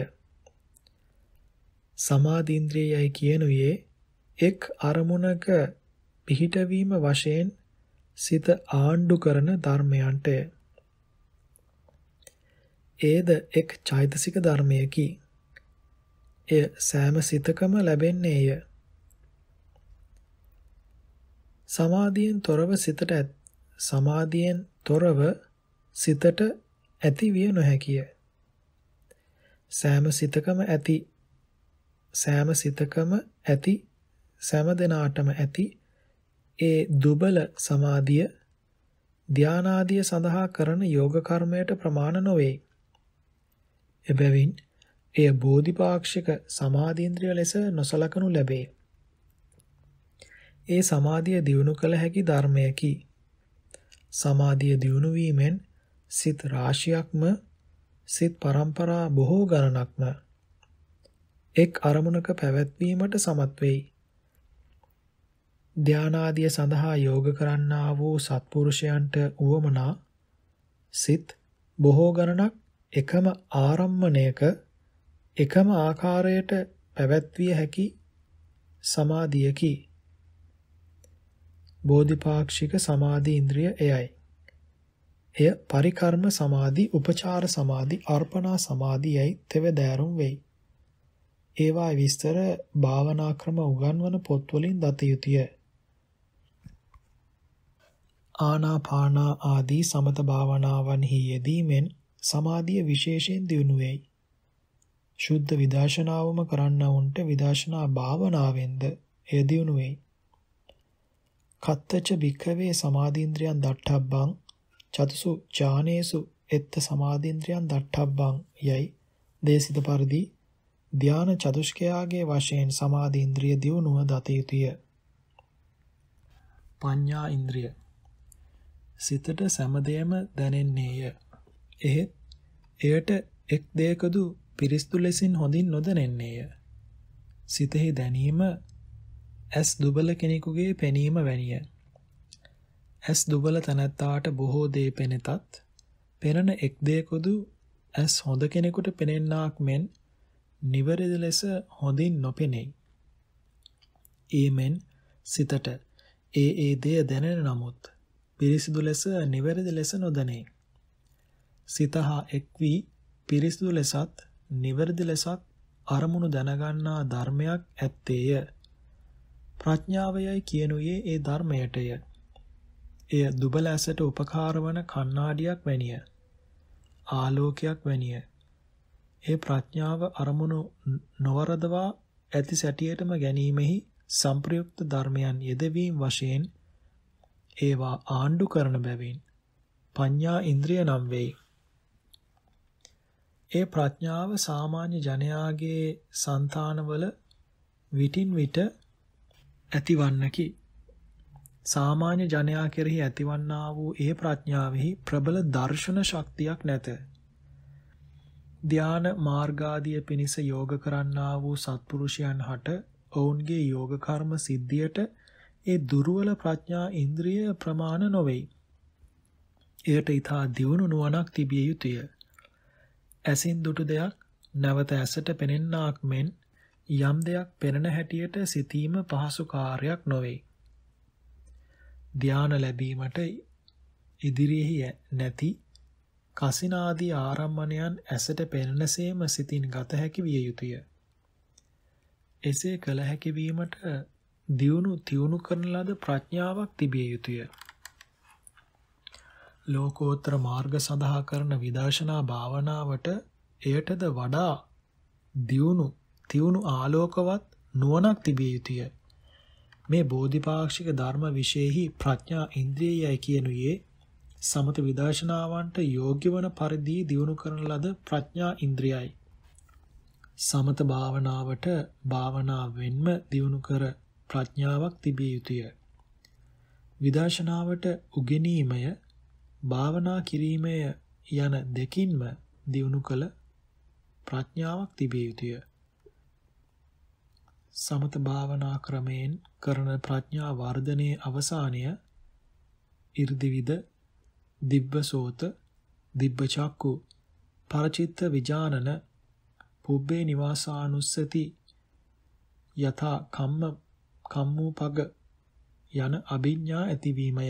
සමාධීන්ද්‍රියයි කියනුයේ එක් අරමුණක පිහිටවීම වශයෙන් සිත ආණ්ඩු කරන ධර්මයන්ටය. ඒද එක් චෛතසික ධර්මයකි. එය සෑම සිතකම ලැබෙන්නේය. සමාධියෙන් තොරව සිතට සමාධියෙන් තොරව සිතට ඇතිවිය නොහැකිය. සෑම සිතකම ඇති සෑම සිතකම ඇති සෑම දිනාටම ඇති ඒ දුබල සමාධිය ධානාදිය සඳහා කරන යෝග කර්මයට ප්‍රමාණ නොවේ. එබැවින් එය බෝධිපාක්ෂික සමාධීන්ද්‍රිය ලෙස නොසලකනු ලැබේ. ඒ සමාධිය දියුණු කළ හැකි ධර්මයකි. සමාධිය දියුණු වීමෙන් සිත රාශියක්ම සිත පරම්පරා බොහෝ ගණනක්ම එක් අරමුණක පැවැත්වීමට සමත් වෙයි. ධානාදිය සඳහා යෝග කරන්නා වූ සත්පුරුෂයන්ට උවමනා සිත් බොහෝ ගණනක් එකම ආරම්මණයක එකම ආකාරයට පැවැත්විය හැකි සමාධියකි. බෝධිපාක්ෂික සමාධි ඉන්ද්‍රිය එයයි. එය පරිකර්ම සමාධි, උපචාර සමාධි, අර්පණා සමාධියයි තෙවදෑරුම් වෙයි. ඒවා විස්තර භාවනා ක්‍රම උගන්වන පොත්වලින් දත යුතුය. ආනාපානා ආදී සමත භාවනාවන්හි යෙදීමෙන් සමාධිය විශේෂයෙන් දියුණු වෙයි. ශුද්ධ විදර්ශනාවම කරන්නවුන්ට විදර්ශනා භාවනාවෙන්ද එය දියුණු වෙයි. කත්තච භික්ඛවේ සමාධීන්ද්‍රයන් දට්ඨබ්බං චතුසු ඥානේසු එත්ත සමාධීන්ද්‍රයන් දට්ඨබ්බං යයි දේශිත පරිදි ධාන චතුෂ්කයාගේ වශයෙන් සමාධීන්ද්‍රිය දියුණුව දත යුතුය. පඤ්ඤා ඉන්ද්‍රිය සිතට සමදයම දැනෙන්නේය. එහෙත් එයට එක් දෙයකදු පිරිස්තු ලෙසින් හොඳින් නොදැනෙන්නේය. සිතෙහි දැනීම ඇස් දුබල කෙනෙකුගේ පෙනීම වැනිය. ඇස් දුබල තැනැත්තාට බොහෝ දේ පෙනෙතත් පෙනෙන එක් දෙයකුදු ඇස් හොඳ කෙනෙකුට පෙනෙන්නාක් මෙන් නිවැරදි ලෙස හොඳින් නොපෙනෙයි. ඒ මෙන් සිතට ඒ ඒ දේ දැනෙන නමුත් පිරිසිදු ලෙස නිවැරදි ලෙස නොදනේ. සිත හා එක් වී පිරිසිදු ලෙසත් නිවැරදි ලෙසත් අරමුණු දැනගන්නා ධර්මයක් ඇත්තේය. ප්‍රඥාවයයි කියනුයේ ඒ ධර්මයටය. එය දුබල ඇසට උපකාර වන කණ්ණාඩියක් වැනිය. ආලෝකයක් වැනිය. ඒ ප්‍රඥාව අරමුණු නොවරදවා ඇති සැටියටම ගැනීමෙහි සම්ප්‍රයුක්ත ධර්මයන් යෙදවීම වශයෙන් ඒවා ආණ්ඩු කරන බැවින් පඤ්ඤා ඉන්ද්‍රිය නම් වෙයි. ඒ ප්‍රඥාව සාමාන්‍ය ජනයාගේ సంతානවල විටින් විට ඇතිවන්නකි. සාමාන්‍ය ජනයා කෙරෙහි ඇතිවන්නා වූ ඒ ප්‍රඥාවෙහි ප්‍රබල දර්ශන ශක්තියක් නැත. ධාන මාර්ගාදිය පිණිස යෝග කරන්නා වූ සත්පුරුෂයන් හට ඔවුන්ගේ යෝග කර්ම සිද්ධියට ඒ දුර්වල ප්‍රඥා ඉන්ද්‍රිය ප්‍රමාණ නොවේයි. එයට ඊතා දියුණු නුවණක් තිබිය යුතුය. ඇසින් දුටු දෙයක් නැවත ඇසට පෙනෙන්නාක් මෙන් යම් දෙයක් පෙනෙන හැටියට සිතීම පහසු කාර්යයක් නොවේයි. ධාන ලැබීමට ඉදිරියේ නැති කසිනාදී ආරම්මණයන් ඇසට පෙනෙනසේම සිතින් ගත හැකි විය යුතුය. එසේ කළ හැකි වීමට දියුණු තියුණු කරන ලද ප්‍රඥාවක් තිබිය යුතුය. ලෝකෝත්තර මාර්ග සඳහා කරන විදර්ශනා භාවනාවට එයටද වඩා දියුණු තියුණු ආලෝකවත් නුවණක් තිබිය යුතුය. මේ බෝධිපාක්ෂික ධර්ම විශේෂෙහි ප්‍රඥා ඉන්ද්‍රියයයි කියනුවේ සමත විදර්ශනාවන්ට යෝග්‍ය වන පරිදි දියුණු කරන ලද ප්‍රඥා ඉන්ද්‍රියයි. සමත භාවනාවට භාවනාවෙන්ම දියුණු කර ප්‍රඥාවක් තිබිය යුතුය. විදර්ශනාවට උගෙනීමය භාවනා කිරීමය යන දෙකින්ම දියුණු කළ ප්‍රඥාවක් තිබිය යුතුය. සමත භාවනා ක්‍රමයෙන් කරන ප්‍රඥා වර්ධනයේ අවසානය 이르දිවිද දිබ්බසෝත දිබ්බචක්කු පරචිත්ත විජානන පුබ්බේ නිවාසානුස්සති යථා කම්ම කම්මෝපග යන අභිඥා ඇතිවීමය.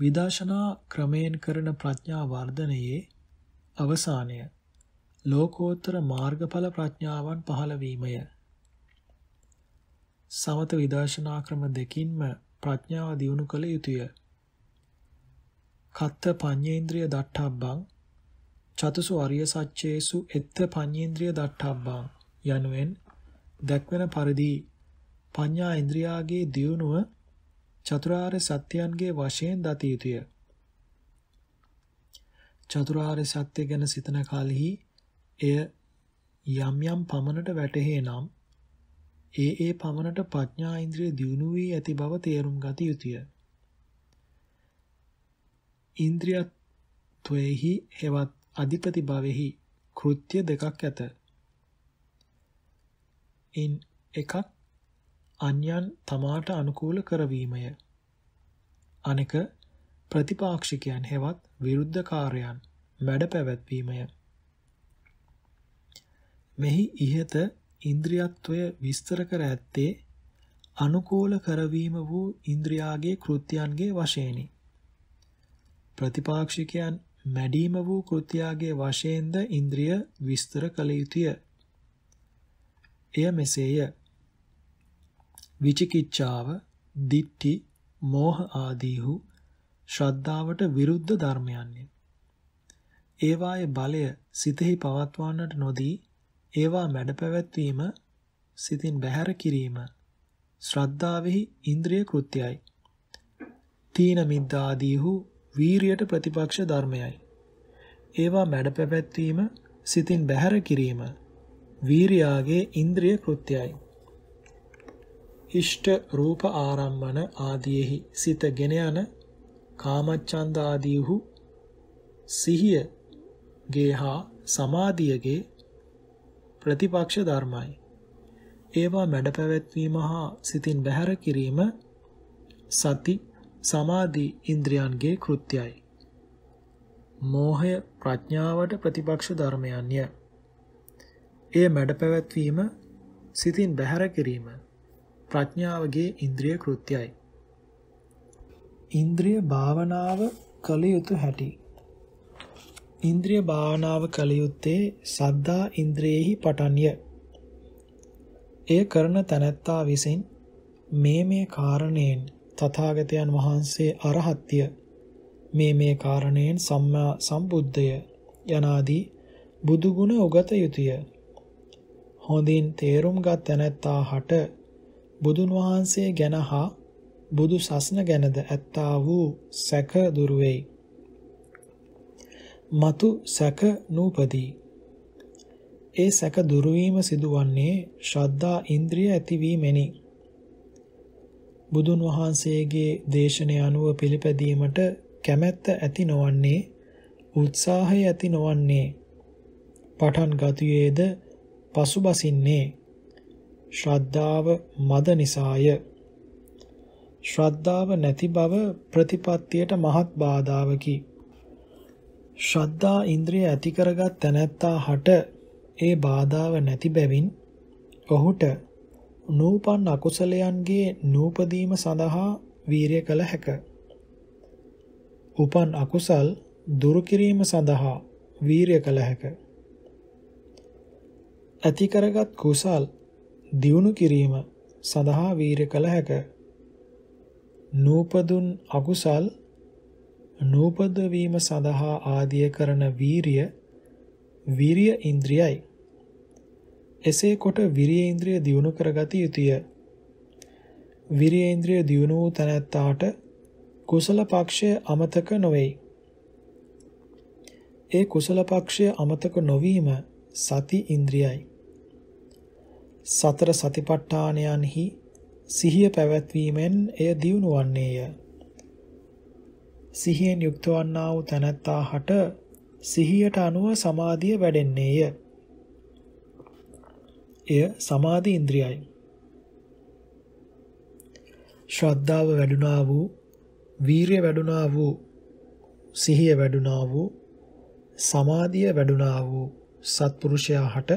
විදර්ශනා ක්‍රමයෙන් කරන ප්‍රඥා වර්ධනයේ අවසානය ලෝකෝත්තර මාර්ගඵල ප්‍රඥාවන් පහළ වීමය. සමත විදර්ශනා ක්‍රම දෙකින්ම ප්‍රඥාව දියුණු කළ යුතුය. කත්ත පඤ්ඤේන්ද්‍රිය දට්ඨබ්බං චතුසු අරිය සච්චේසු එත්ත පඤ්ඤේන්ද්‍රිය දට්ඨබ්බං යනුවෙන් දැක්වෙන පරිදි පඤ්ඤා ඉන්ද්‍රියාගේ දියුණුව චතුරාර්ය සත්‍යයන්ගේ වශයෙන් දත යුතුය. චතුරාර්ය සත්‍ය ගැන සිතන කලෙහි එය යම් යම් පමණට වැටහේ නම් ඒ ඒ පමණට ප්‍රඥා ඉන්ද්‍රිය දියුණු වී ඇති බව තේරුම් ගත යුතුය. ඉන්ද්‍රිය ත්වේහි හෙවත් අධිපති භවෙහි කෘත්‍ය දෙකක් ඇත. ඉන් එකක් අන්‍යයන් තමාට අනුකූල කරවීමය. අනෙක ප්‍රතිපාක්ෂිකයන් හෙවත් විරුද්ධකාරයන් මැඩ පැවැත්වීමය. මෙහි ඉහත ඉන්ද්‍රියත්වය විස්තර කර ඇත්තේ අනුකූල කරවීම වූ ඉන්ද්‍රියාගේ කෘත්‍යයන්ගේ වශයෙනි. ප්‍රතිපාක්ෂිකයන් මැඩීම වූ කෘත්‍යයාගේ වශයෙන්ද ඉන්ද්‍රිය විස්තර කළ යුතුය. එය මෙසේය. විචිකිච්ඡාව, දිට්ඨි, මෝහ ආදීහු ශ්‍රද්ධාවට විරුද්ධ ධර්මයන්ය. ඒවායේ බලය සිතෙහි පවත්වන්නට නොදී ඒවා මැඩපැවැත්වීම සිතින් බැහැර කිරීම ශ්‍රද්ධාවෙහි ඉන්ද්‍රිය කෘත්‍යයයි. තීන මිද්දාදීහු වීරියට ප්‍රතිපක්ෂ ධර්මයයි. ඒවා මැඩපැවැත්වීම සිතින් බැහැර කිරීම වීරියාගේ ඉන්ද්‍රිය කෘත්‍යයයි. ඉෂ්ඨ රූප ආරම්මන ආදීෙහි සිත ගෙන යන කාමච්ඡන්ද ආදීහු සිහිය ගේහා සමාධියගේ ප්‍රතිපක්ෂ ධර්මයි. ඒවා මැඩ පැවැත්වීම හා සිතින් බැහැර කිරීම සති සමාධි ඉන්ද්‍රියන්ගේ කෘත්‍යයි. මෝහය ප්‍රඥාවට ප්‍රතිපක්ෂ ධර්මයන්ය. ඒ මැඩ පැවැත්වීම සිතින් බැහැර කිරීම ප්‍රඥාවගේ ඉන්ද්‍රිය කෘත්‍යයි. ඉන්ද්‍රිය භාවනාව කළ යුතු හැටි. ඉන්ද්‍රිය භාවනාව කළ යුත්තේ සද්දා ඉන්ද්‍රියෙහි පටන්ය. එය කරන තැනැත්තා විසින් මේ මේ කාරණයෙන් තථාගතයන් වහන්සේ අරහත්ය මේ මේ කාරණයෙන් සම්මා සම්බුද්ධය යනාදී බුදුගුණ උගත යුතුය. හොඳින් තේරුම් ගත් තැනැත්තා හට බුදුන් වහන්සේ ගැන හා බුදු සසුන ගැනද ඇත්තා වූ සැක දුර වෙයි. మతు සැක නූපදී. ඒ සැක දුර වීම සිදුවන්නේ ශ්‍රද්ධා ඉන්ද්‍රිය ඇතිවීමෙනි. බුදුන් වහන්සේගේ දේශනය අනුව පිළිපැදීමට කැමැත්ත ඇති නොවන්නේ උත්සාහය ඇති නොවන්නේ පටන් ගතියේද පසුබසින්නේ ශ්‍රද්ධාව මද නිසාය. ශ්‍රද්ධාව නැති බව ප්‍රතිපත්තියට මහත් බාධාවකි. ශ්‍රද්ධා ඉන්ද්‍රිය ඇති කරගත් තැනැත්තා හට ඒ බාධාව නැති බැවින් ඔහුට නූපන් අකුසලයන්ගේ නූපදීම සඳහා වීරය කළ හැක. උපන් අකුසල් දුරු කිරීම සඳහා වීරය කළ හැක. ඇති කරගත් කුසල් දියුණු කිරීම සඳහා වීර කළ හැක. නූපදුන් අකුසල් නූපද වීම සඳහා ආදිය කරන වීරිය විරිය ඉන්ද්‍රියයි. එසේ කොට විරිය ඉන්ද්‍රිය දියුණු කරගත යුතුය. විරිය ඉන්ද්‍රිය දියුණු වූ තැනැත්තාට කුසල පක්ෂය අමතක නොවේයි. ඒ කුසල පක්ෂය අමතක නොවීම සති ඉන්ද්‍රියයි. සතර සතිපට්ඨානයන්හි සිහිය පැවැත්වීමෙන් එය දියුණු වන්නේය. සිහියෙන් යුක්ත වන්නා වූ තනත්තාහට සිහියට අනුව සමාධිය වැඩෙන්නේය. එය සමාධි ඉන්ද්‍රියයි. ශ්‍රද්ධාව වැඩුණා වූ, වීරිය වැඩුණා වූ, සිහිය වැඩුණා වූ, සමාධිය වැඩුණා වූ සත්පුරුෂයාට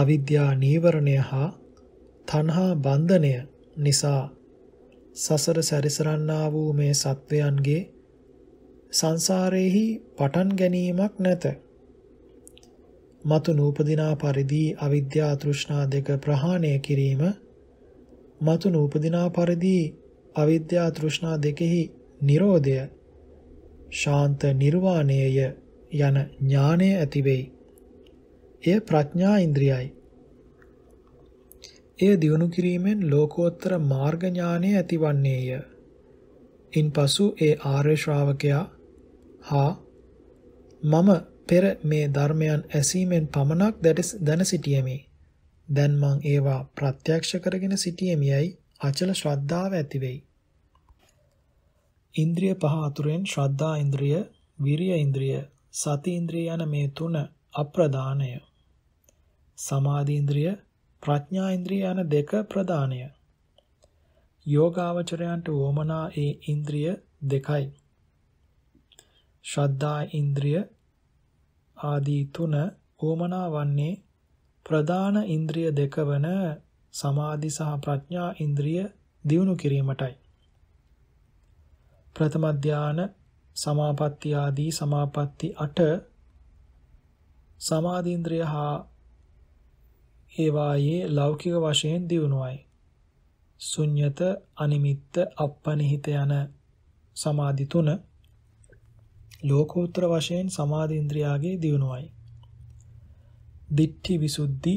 අවිද්‍යා නීවරණය හා තණ්හා බන්ධනය නිසා සසර සැරිසරන්නා වූ මේ සත්වයන්ගේ සංසාරයේහි පටන් ගැනීමක් නැත. මතු නූපදිනා පරිදි අවිද්‍යා තෘෂ්ණා දෙක ප්‍රහාණය කිරීම මතු නූපදිනා පරිදි අවිද්‍යා තෘෂ්ණා දෙකෙහි Nirodha ශාන්ත නිර්වාණයය යන ඥානය ඇති වෙයි. එය ප්‍රඥා ඉන්ද්‍රියයි. එය දියුණු කිරීමෙන් ලෝකෝත්තර මාර්ග ඥානය ඇතිවන්නේය. ඉන්පසු ඒ ආර්ය ශ්‍රාවකයා හා මම පෙර මේ ධර්මයන් ඇසීමෙන් පමණක් දැන සිටියෙමි. දැන් මං ඒවා ප්‍රත්‍යක්ෂ කරගෙන සිටියෙමියයි අචල ශ්‍රද්ධාව ඇති වෙයි. ඉන්ද්‍රිය පහ අතුරෙන් ශ්‍රද්ධා ඉන්ද්‍රිය, විරිය ඉන්ද්‍රිය, සති ඉන්ද්‍රිය යන මේ තුන අප්‍රදානය. සමාධි ඉන්ද්‍රිය ප්‍රඥා ඉන්ද්‍රිය යන දෙක ප්‍රධානය. යෝගාවචරයන්ට වොමනා ඒ ඉන්ද්‍රිය දෙකයි. ශ්‍රද්ධා ඉන්ද්‍රිය ආදී තුන වොමනා වන්නේ ප්‍රධාන ඉන්ද්‍රිය දෙක වන සමාධි සහ ප්‍රඥා ඉන්ද්‍රිය දියුණු කිරීමටයි. ප්‍රථම ධාන සමාපatti ආදී සමාපatti 8 සමාධීන්ද්‍රිය හා ඒවායේ ලෞකික වශයෙන් දියුණුවයි. ශුන්්‍යත අනිමිත්ත අපනිහිත යන සමාධි තුන ලෝකෝත්තර වශයෙන් සමාධීන්ද්‍රියාගේ දියුණුවයි. දිට්ඨි විසුද්ධි,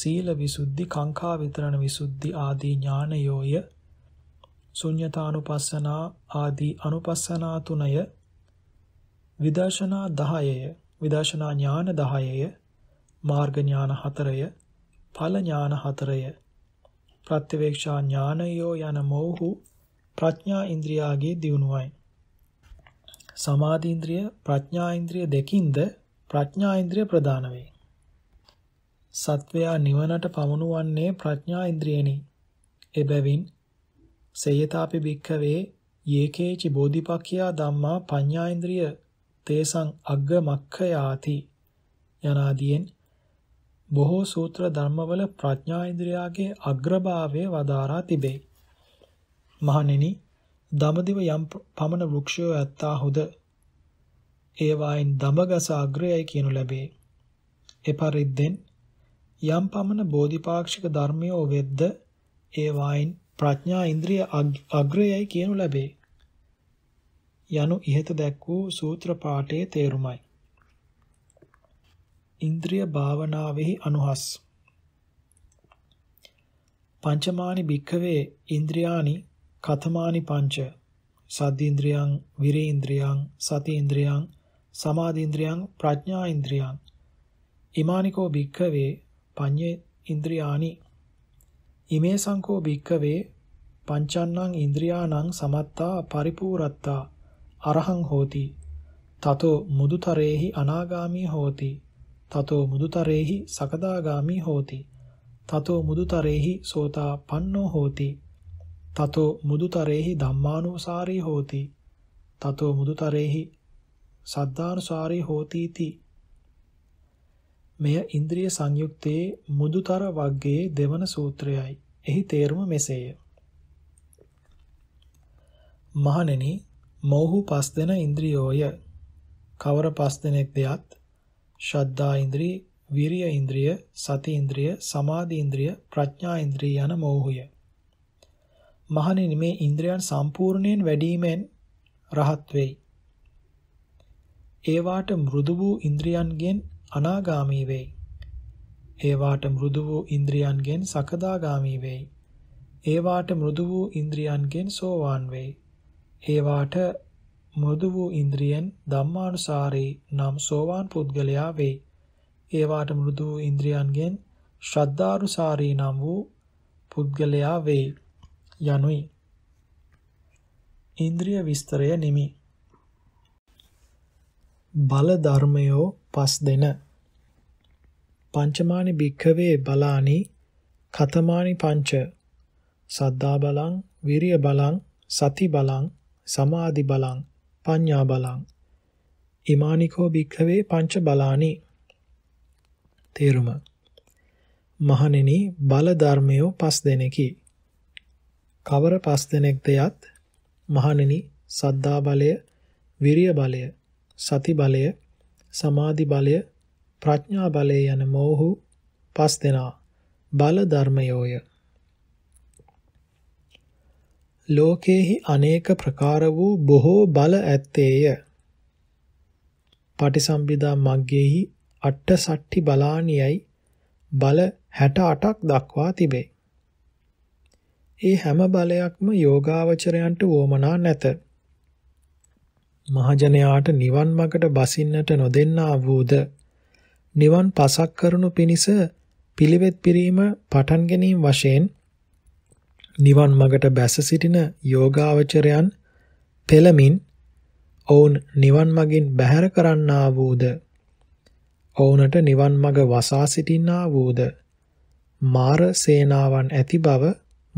සීල විසුද්ධි, කාංකා විතරණ විසුද්ධි ආදී ඥානයෝය ශුන්්‍යතානුපස්සනා ආදී අනුපස්සනා තුනය විදර්ශනා 10ය විදර්ශනා ඥාන 10ය, මාර්ග ඥාන 4ය, ඵල ඥාන 4ය, ප්‍රත්‍යවේක්ෂා ඥානයෝ යන මෝහු ප්‍රඥා ඉන්ද්‍රියාගේ දියුණුවයි. සමාධි ඉන්ද්‍රිය ප්‍රඥා ඉන්ද්‍රිය දෙකින්ද ප්‍රඥා ඉන්ද්‍රිය ප්‍රධාන වේ. සත්වයා නිවනට පමුණුවන්නේ ප්‍රඥා ඉන්ද්‍රියෙනි. එබැවින් සේයතාපි භික්ඛවේ යේකේචි බෝධිපක්ඛයා ධම්මා පඤ්ඤා ඉන්ද්‍රිය තේසං අග්ග මක්ඛ යාති යනාදීන් බොහෝ සූත්‍ර ධර්මවල ප්‍රඥා ඉන්ද්‍රියාගේ අග්‍රභාවය වදාරා තිබේ. මහණෙනි, දඹදිව යම් පමණ වෘක්ෂයෝ ඇත්තා හොද ඒවායින් දඹගස අග්‍රයයි කියනු ලැබේ. එපරිද්දෙන් යම් පමණ බෝධිපාක්ෂික ධර්මයෝ වෙද්ද ඒවායින් ප්‍රඥා ඉන්ද්‍රිය අග්‍රයයි කියනු ලැබේ. යනු ඉහත දැක් වූ සූත්‍ර පාඨයේ තේරුමයි. ඉන්ද්‍රිය භාවනාවෙහි අනුහස් පංචමානි භික්ඛවේ ඉන්ද්‍රියානි කතමානි පංච සද්දීන්ද්‍රියං විරේන්ද්‍රියං සතීන්ද්‍රියං සමාධීන්ද්‍රියං ප්‍රඥා ඉන්ද්‍රියං ඉමානිකෝ භික්ඛවේ පඤ්ඤේ ඉන්ද්‍රියානි ඉමේ සංකෝ භික්ඛවේ පංචන්නං ඉන්ද්‍රියානං සමත්තා පරිපූරත්තා අරහං හෝති තතෝ මුදුතරේහි අනාගාමී හෝති තතෝ මුදුතරේහි සකදාගාමී හෝති තතෝ මුදුතරේහි සෝතාපන්නෝ හෝති තතෝ මුදුතරේහි ධම්මානුසාරී හෝති තතෝ මුදුතරේහි සද්ධානුසාරී හෝති ති මෙය ඉන්ද්‍රිය සංයුක්තයේ මුදුතර වග්ගයේ දෙවන සූත්‍රයයි එහි තේරුම මෙසේය මහණෙනි මොහු පස් දෙන ඉන්ද්‍රියෝය. කවර පස් දෙනෙක්ද යත් ශ්‍රද්ධා ඉන්ද්‍රිය, විරිය ඉන්ද්‍රිය, සති ඉන්ද්‍රිය, සමාධි ඉන්ද්‍රිය, ප්‍රඥා ඉන්ද්‍රිය යන මොහුය. මහණෙනි මේ ඉන්ද්‍රයන් සම්පූර්ණයෙන් වැඩිමෙන් රහත් වෙයි. ඒවාට මෘදු වූ ඉන්ද්‍රියන්ගෙන් අනාගාමී වෙයි. ඒවාට මෘදු වූ ඉන්ද්‍රියන්ගෙන් සකදාගාමී වෙයි. ඒවාට මෘදු වූ ඉන්ද්‍රියන්ගෙන් සෝවාන් වෙයි. ඒවාට මෘදු වූ ඉන්ද්‍රියෙන් ධම්මානුසාරී නම් සෝවාන් පුද්ගලයා වෙයි. ඒවාට මෘදු වූ ඉන්ද්‍රියන්ගෙන් ශ්‍රද්ධානුසාරී නම් වූ පුද්ගලයා වෙයි යනුයි. ඉන්ද්‍රිය විස්තරය නිමි. බල ධර්මයෝ පස් දෙන පංචමානි භික්ඛවේ බලානි කතමානි පංච සද්දා බලං විරිය බලං සති බලං සමාධි බලං පඤ්ඤා බලං ඉමානිකෝ භික්ඛවේ පංච බලානි තේරුම මහණෙනි බල ධර්මයෝ පස් දෙනෙකි කවර පස් දෙනෙක්ද යත් මහණෙනි සද්ධා බලය විරිය බලය සති බලය සමාධි බලය ප්‍රඥා බලය යන මෝහු පස් දෙනා බල ධර්මයෝය ලෝකේහි අනේක ප්‍රකාර වූ බොහෝ බල ඇත්තේය. පටිසම්භිදා මග්ගේහි අට්ඨ සට්ටි බලානියයි බල 68ක් දක්වා තිබේ. ඒ හැම බලයක්ම යෝගාවචරයන්ට වොමනා නැත. මහජනයාට නිවන් මගට බසින්නට නොදෙන්නා වූද නිවන් පසක් කරනු පිණිස පිළිවෙත් පිරීම පටන් ගැනීම වශයෙන් නිවන් මඟට බැස සිටින යෝගාවචරයන් පෙළමින් ඔවුන් නිවන් මගින් බැහැර කරන්නා වූද ඔවුනට නිවන් මඟ වසා සිටින්නා වූද මාර සේනාවන් ඇති බව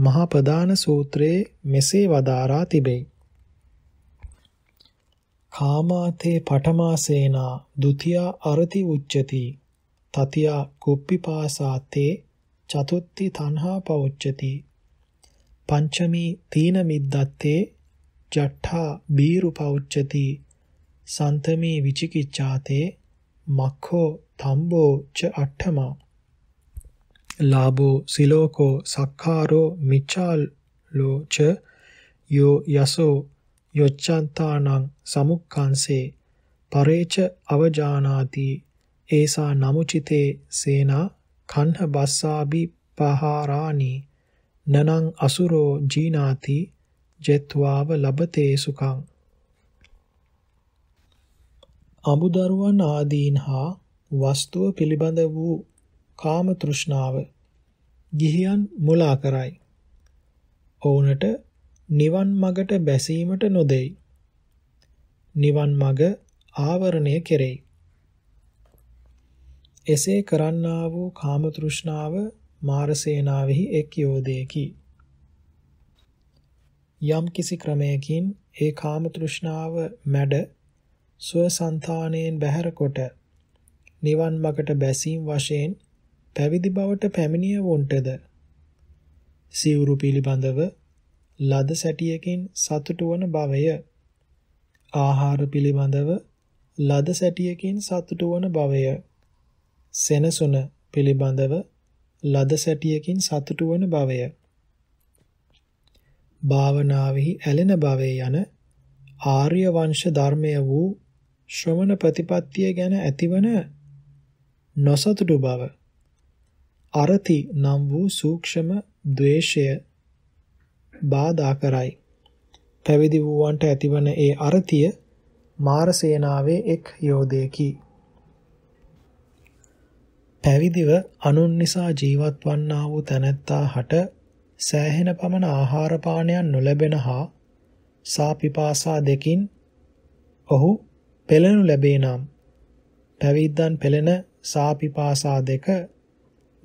මහා ප්‍රධාන සූත්‍රයේ මෙසේ වදාරා තිබේ. කාමාතේ පඨමාසේනා ဒ ුතියා අරති උච්චති තතියා කුප්පිපාසාතේ චතුත්ති තණ්හා පෞච්චති පංචමී තීන මිද්දත්තේ ජට්ඨා බීරු පෞච්චති සන්තමී විචිකිච්ඡාතේ මක්ඛෝ තම්බෝ ච අට්ඨමා ලාභෝ සිලෝකෝ සක්කාරෝ මිච්ඡාලෝ ච යෝ යසෝ යොච්ඡන්තානං සමුක්ඛංසේ පරේච අවජානාති ඒසා නමුචිතේ සේනා කන්හ බස්සාබි පහාරානි නනං අසුරෝ ජීනාති ජෙත්වාව ලබතේ සුඛං අමුදරුවන් ආදීන් හා වස්තුව පිළිබඳ වූ කාම තෘෂ්ණාව ගිහියන් මුලා කරයි ඔවුනට නිවන් මගට බැසීමට නොදෙයි නිවන් මග ආවරණය කෙරෙයි එසේ කරන්නා වූ කාම තෘෂ්ණාව මාරසේනාවෙහි එක් යෝධයෙකි. යම් කිසි ක්‍රමයකින් ඒ කාම තෘෂ්ණාව මැඩ ස්වසංතාණයෙන් බැහැරකොට නිවන් මගට බැසීම් වශයෙන් පැවිදි බවට පැමිණිය වොන්ටද සිවුරු පිළිබඳව ලද සැටියකින් සතුටු වන බවය ආහාර පිළිබඳව ලද සැටියකින් සතුටු වන බවය සෙනසුන පිළිබඳව ලද සැටියකින් සතුටු වන භවය භාවනාවෙහි ඇලෙන භවය යන ආර්ය වංශ ධර්මය වූ ශ්‍රවණ ප්‍රතිපත්තිය ගැන ඇතිවන නොසතුටු බව අරති නම් වූ සූක්ෂම ද්වේෂය බාධා කරයි පැවිදි වූවන්ට ඇතිවන ඒ අරතිය මාරසේනාවේ එක් යෝධයෙකි පැවිදිව අනුන් නිසා ජීවත් වන්නා වූ තැනැත්තා හට සෑහෙන පමණ ආහාර පානයන් නොලැබෙන හා සාපිපාසා දෙකින් ඔහු පෙළෙනු ලැබේ නම් පැවිද්දන් පෙළෙන සාපිපාසා දෙක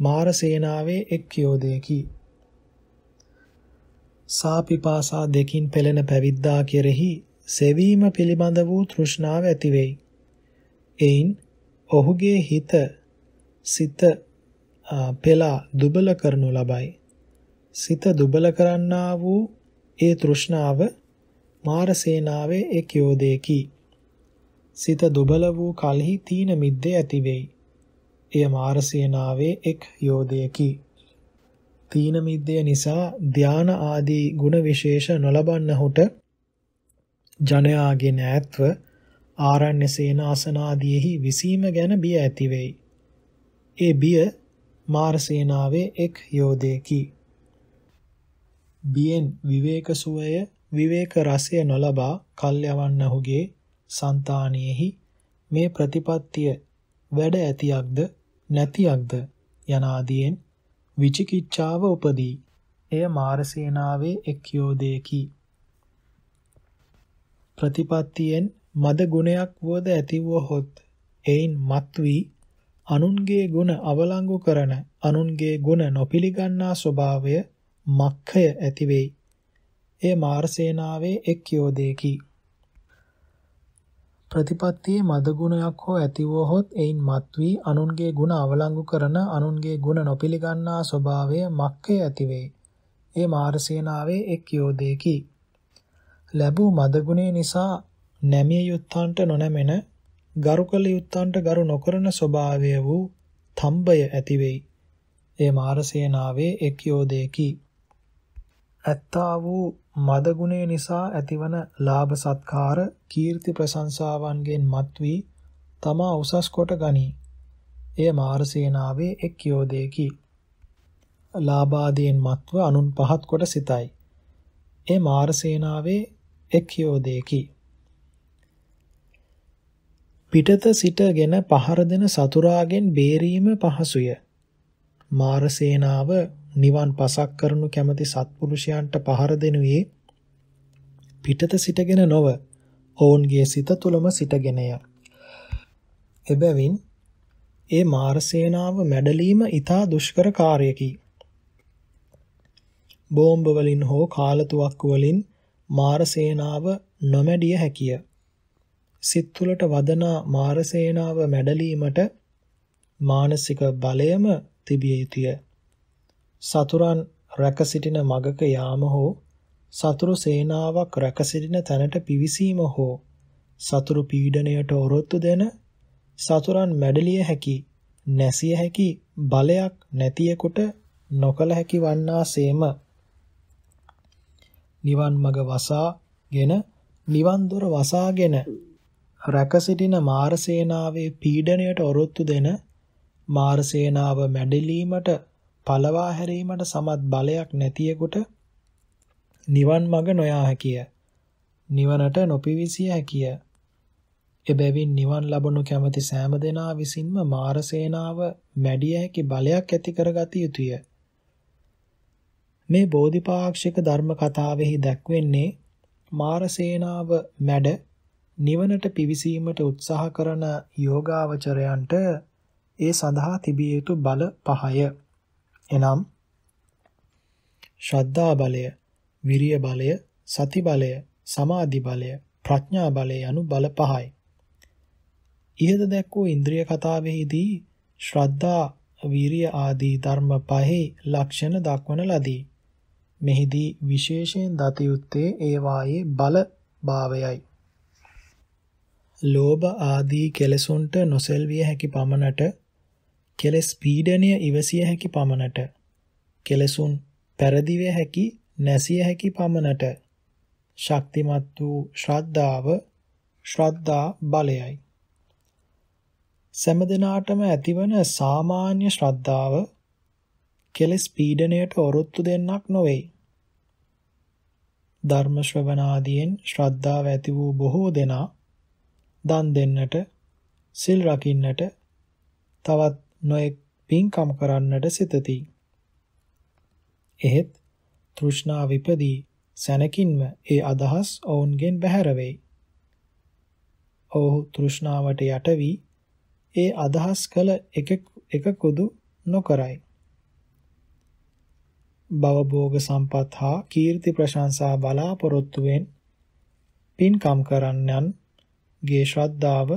මාරසේනාවේ එක් යෝධයෙකි. සාපිපාසා දෙකින් පෙළෙන පැවිද්දා කෙරෙහි සෙවීම පිළිබඳ වූ තෘෂ්ණාව ඇතිවෙයි. එයින් ඔහුගේ හිත සිත පෙලා දුබල කරනු ලබයි. සිත දුබල කරන්නා වූ ඒ තෘෂ්ණාව මාරසේනාවේ එක් යෝධයකි. සිත දුබල වූ කලෙහි තීන මිද්දේ ඇතිවෙයි. එය මාරසේනාවේ එක් යෝධයකි. තීන මිද්දේ නිසා ධාන ආදී ගුණ විශේෂ නොලබන්නහුට ජනයාගේ නෑත්ව ආරණ්‍ය සේනාසන ආදීෙහි විසීම ගැන බිය ඇතිවෙයි. ඒ බිය මාර සේනාවේ එක් යෝධයෙකි. බියෙන් විවේක සුවය විවේක රසය නොලබා කල්යවන්නහුගේ సంతානෙහි මේ ප්‍රතිපත්තිය වැඩ ඇතියක්ද නැතියක්ද යන ආදීන් විචිකිච්ඡාව උපදී. එය මාරසේනාවේ එක් යෝධයෙකි. ප්‍රතිපත්තියෙන් මද ගුණයක් වුවද ඇතිවුවහොත් එයින් මත් වී අනුන්ගේ ගුණ අවලංගු කරන අනුන්ගේ ගුණ නොපිලිගන්නා ස්වභාවය මක්ඛය ඇතිවෙයි. එය මාර්සේනාවේ එක් යෝධයෙකි. ප්‍රතිපත්තියේ මද ගුණයක් හෝ ඇතිවොහොත් එයින් මත්වී අනුන්ගේ ගුණ අවලංගු කරන අනුන්ගේ ගුණ නොපිලිගන්නා ස්වභාවය මක්ඛය ඇතිවේ. ඒ මාර්සේනාවේ එක් යෝධයෙකි. ලැබූ මද නිසා නැමිය යුත්තන්ට නොනැමෙන ගරු කළ යුත්තන්ට ගරු නොකරන ස්වභාවය වූ තම්බය ඇතිවෙයි. ඒ මාරසේනාවේ එක් යෝධයෙකි. ඇත්තා වූ මදගුණේ නිසා ඇතිවන ලාභ සත්කාර කීර්ති ප්‍රශංසාවන්ගෙන් මත්වී තමා උසස් කොට ගනී. එය මාරසේනාවේ එක් යෝධයෙකි. ලාභාදීන් මත්ව අනුන් පහත් කොට සිතයි. ඒ මාරසේනාවේ එක් යෝධයෙකි. පිටත සිටගෙන පහර දෙන සතුරාගෙන් බේරීම පහසුය. මාර සේනාව නිවන් පසක් කරනු කැමති සත්පුරුෂයන්ට පහර දෙනුයේ පිටත සිටගෙන නොව ඔවුන්ගේ සිත තුළම සිටගෙනය. එබැවින් ඒ මාර සේනාව මැඩලීම ඊටා දුෂ්කර කාර්යකි. බෝම්බ වලින් හෝ කාලතුවක්කු වලින් මාර සේනාව නොමැඩිය හැකිය. සිත් තුළට වදනා මාරසේනාව මැඩලීමට මානසික බලයම තිබිය යුතුය. සතුරන් රැක සිටින මගක යාම හෝ සතුරු සේනාවක් රැක සිටින තැනට පිවිසීම හෝ සතුරු පීඩණයට ඔරොත්තු දෙන සතුරන් මැඩලිය හැකි නැසිය හැකි බලයක් නැතියෙකුට නොකල හැකි වන්නාseම නිවන් මඟ වසාගෙන නිවන් දොර වසාගෙන රැක සිටින මාරසේනාවේ පීඩණයට ඔරොත්තු දෙන මාරසේනාව මැඩලීමට පළවා හැරීමට සමත් බලයක් නැතියෙකුට නිවන් මඟ නොයා හැකිය. නිවනට නොපිවිසිය හැකිය. එබැවින් නිවන් ලබනු කැමති සෑම දෙනා විසින්ම මාරසේනාව මැඩිය හැකි බලයක් ඇති කරගත යුතුය. මේ බෝධිපාක්ෂික ධර්ම කතාවෙහි දැක්වෙන්නේ මාරසේනාව මැඩ නිවනට පිවිසීමට උත්සාහ කරන යෝගාවචරයන්ට ඒ සඳහා තිබිය යුතු බල පහය. එනම් ශ්‍රද්ධා බලය, විරිය බලය, සති බලය, සමාධි බලය, ප්‍රඥා බලය යනු බල පහයි. ඉහත දැක් වූ ඉන්ද්‍රිය කතාවෙහිදී ශ්‍රද්ධා විරිය ආදී ධර්ම පහේ ලක්ෂණ දක්වන ලදී. මෙහිදී විශේෂයෙන් දතියුත්තේ ඒවායේ බල භාවයයි. ලෝභ ආදී කෙලෙසුන්ට නොසෙල්විය හැකි පමණට කෙලෙස් පීඩණය ඉවසිය හැකි පමණට කෙලෙසුන් පැරදිවිය හැකි නැසිය හැකි පමණට ශක්තිමත් වූ ශ්‍රද්ධාව ශ්‍රද්ධා බලයයි සෑම දිනාටම ඇතිවන සාමාන්‍ය ශ්‍රද්ධාව කෙලෙස් පීඩණයට ඔරොත්තු දෙන්නක් නොවේ ධර්ම ශ්‍රවණාදීන් ශ්‍රද්ධාව ඇති වූ බොහෝ දෙනා දන් දෙන්නට, සිල් රකින්නට, තවත් නොයෙක් පින්කම් කරන්නට සිතති. එහෙත් තෘෂ්ණාව විපදී සැනකින්ම ඒ අදහස් ඔවුන්ගෙන් බැහැර වෙයි. ඔහු තෘෂ්ණාවට යට වී ඒ අදහස් කළ එකකුදු නොකරයි. භවභෝග සම්පත් හා කීර්ති ප්‍රශංසා බලාපොරොත්තුවෙන් පින්කම් කරන්නන් ගේ ශ්‍රද්ධාව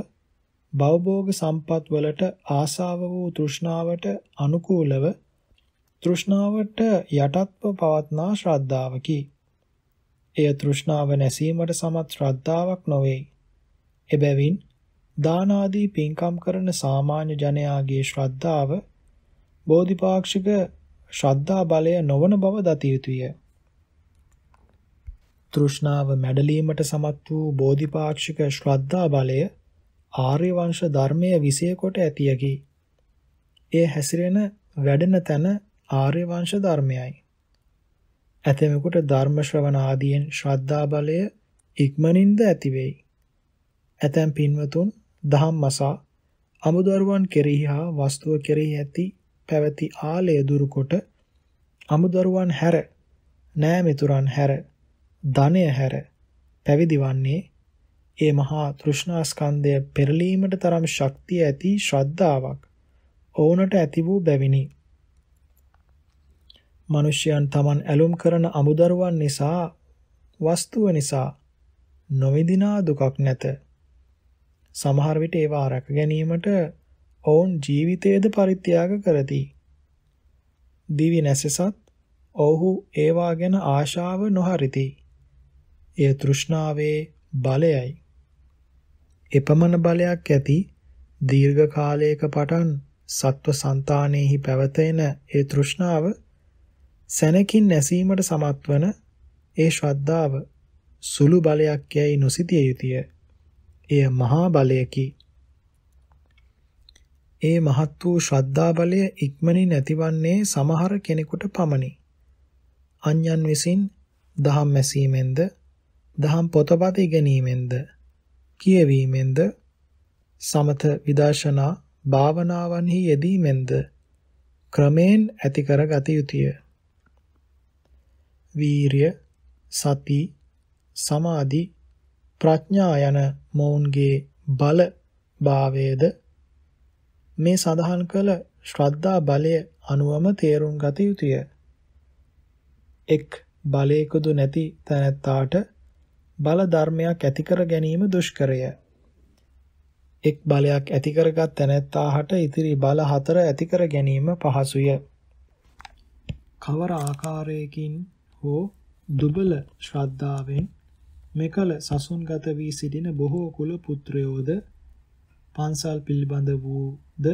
භවභෝග සම්පත් වලට ආසාව වූ තෘෂ්ණාවට අනුකූලව තෘෂ්ණාවට යටත්ව පවත්නා ශ්‍රද්ධාවකි. එය තෘෂ්ණාව නැසීමට සමත් ශ්‍රද්ධාවක් නොවේ. එබැවින් දාන ආදී පින්කම් කරන සාමාන්‍ය ජනයාගේ ශ්‍රද්ධාව බෝධිපාක්ෂික ශ්‍රද්ධා බලය නොවන බව දතිය යුතුය. තෘෂ්ණාව මැඩලීමට සමත් වූ බෝධිපාක්ෂික ශ්‍රද්ධා බලය ආර්ය වංශ ධර්මයේ විශේෂ කොට ඇතියකි. ඒ හැසිරෙන වැඩෙන තන ආර්ය වංශ ධර්මයයි. ඇතමෙකුට ධර්ම ශ්‍රවණ ආදීන් ශ්‍රද්ධා බලය ඉක්මනින්ද ඇති වෙයි. ඇතැම් පින්වතුන් ධම්මසා අමුදරුවන් කෙරෙහි හා වස්තුව කෙරෙහි ඇති පැවති ආලය දුරුකොට අමුදරුවන් හැර නෑ මිතුරන් හැර ධනය හැර පැවිදි වන්නේ ඒ මහා තෘෂ්ණා ස්කන්ධය පෙරලීමට තරම් ශක්තිය ඇති ශ්‍රද්ධාවක් ඔවුනට ඇති වූ බැවිනි. මිනිසයන් Taman ඇලුම් කරන අමුදරුවන් නිසා වස්තුව නිසා නොවිදිනා දුකක් නැත. සමහර විට ඒවා රැක ගැනීමට ඔවුන් ජීවිතයේද පරිත්‍යාග කරති. දිවි නැසසත් ඔවුහු ඒවා ගැන ආශාව නොහරිති. එය තෘෂ්ණාවේ බලයයි. එපමණ බලයක් ඇති දීර්ඝ කාලයක පටන් සත්ව సంతානෙහි පැවතෙන ඒ තෘෂ්ණාව සැනකින් නැසීමට සමත්වන ඒ ශ්‍රද්ධාව සුළු බලයක් යයි නොසිතිය යුතුය. එය මහා බලයකි. ඒ මහත් වූ ශ්‍රද්ධා බලය ඉක්මනින් නැතිවන්නේ සමහර කෙනෙකුට පමණි. අන්‍යයන් විසින් දහම් ඇසීමෙන්ද දහම් පොතපත ඉගෙනීමෙන්ද කියවීමෙන්ද සමත විදර්ශනා භාවනාවන්හි යෙදීමෙන්ද ක්‍රමෙන් ඇති කර ගත යුතුය. වීරිය, සති, සමාධි, ප්‍රඥා යන මොවුන්ගේ බල භාවයේද මේ සඳහන් කළ ශ්‍රද්ධා බලය අනුවම තේරුම් ගත යුතුය. එක් බලයකුදු නැති තැනැත්තාට බල ධර්මයක් ඇතිකර ගැනීම දුෂ්කරය. එක් බලයක් ඇති කරගත් තැනැත්තාහට ඉතිරි බල හතර ඇති කර ගැනීම පහසුය. කවර ආකාරයකින් හෝ දුබල ශ්‍රද්ධාවෙන් මෙකල සසුන්ගත වී සිටින බොහෝ කුල පුත්‍රයෝද පන්සල් පිළිබඳ වූද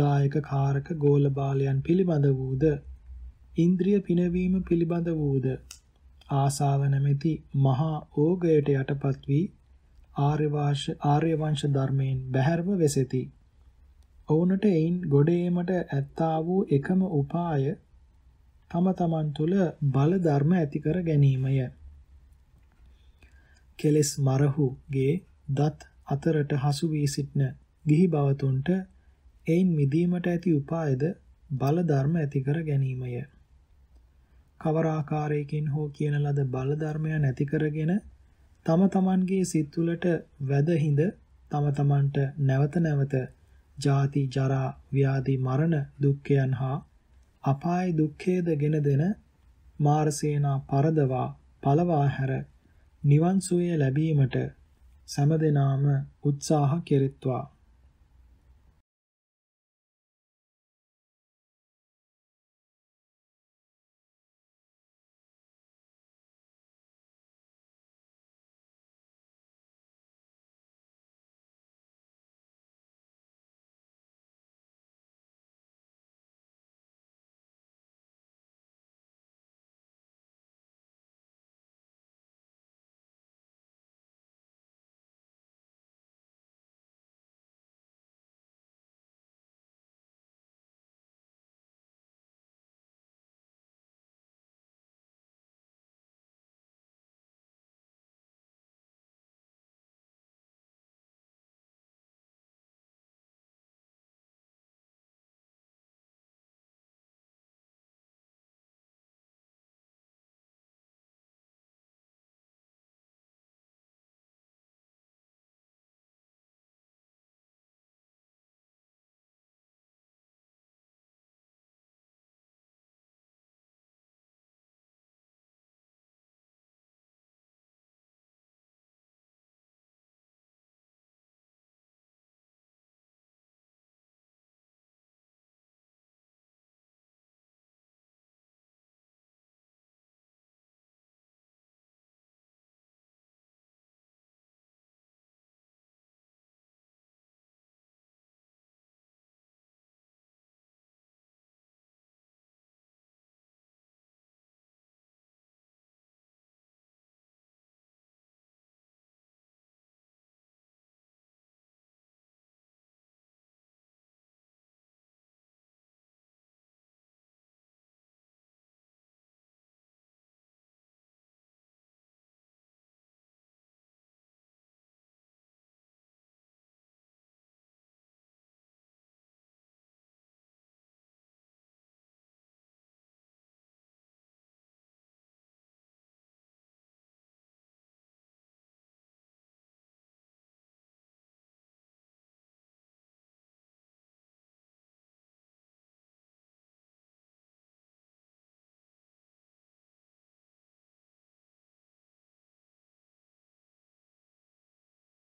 දායක කාරක ගෝල බාලයන් පිළිබඳ වූද ඉන්ද්‍රිය පිනවීම පිළිබඳ වූද ආසාව නැමැති මහා ඕගයට යටපත් වී ආර්ය වංශ ධර්මයෙන් බැහැරව වෙසෙති. ඔවුන්ට එයින් ගොඩේීමට ඇත්තා වූ එකම උපාය තම තමන් තුළ බල ධර්ම ඇති කර ගැනීමය. කෙලස් මරහුගේ දත් අතරට හසු වී සිටන ගිහි බවතුන්ට එයින් මිදීමට ඇති උපායද බල ධර්ම ඇති කර ගැනීමය. කවර ආකාරයකින් හෝ කියන ලද බල ධර්මය නැති කරගෙන තම තමන්ගේ සිත් තුළට වැදහිඳ තම තමන්ට නැවත නැවත ජාති ජරා ව්‍යාධි මරණ දුක්ඛයන් හා අපාය දුක්ඛේද ගෙන දෙන මාර්සේනා පරදවා පළවා හැර නිවන් සුවය ලැබීමට සමදෙනාම උත්සාහ කෙරෙත්වා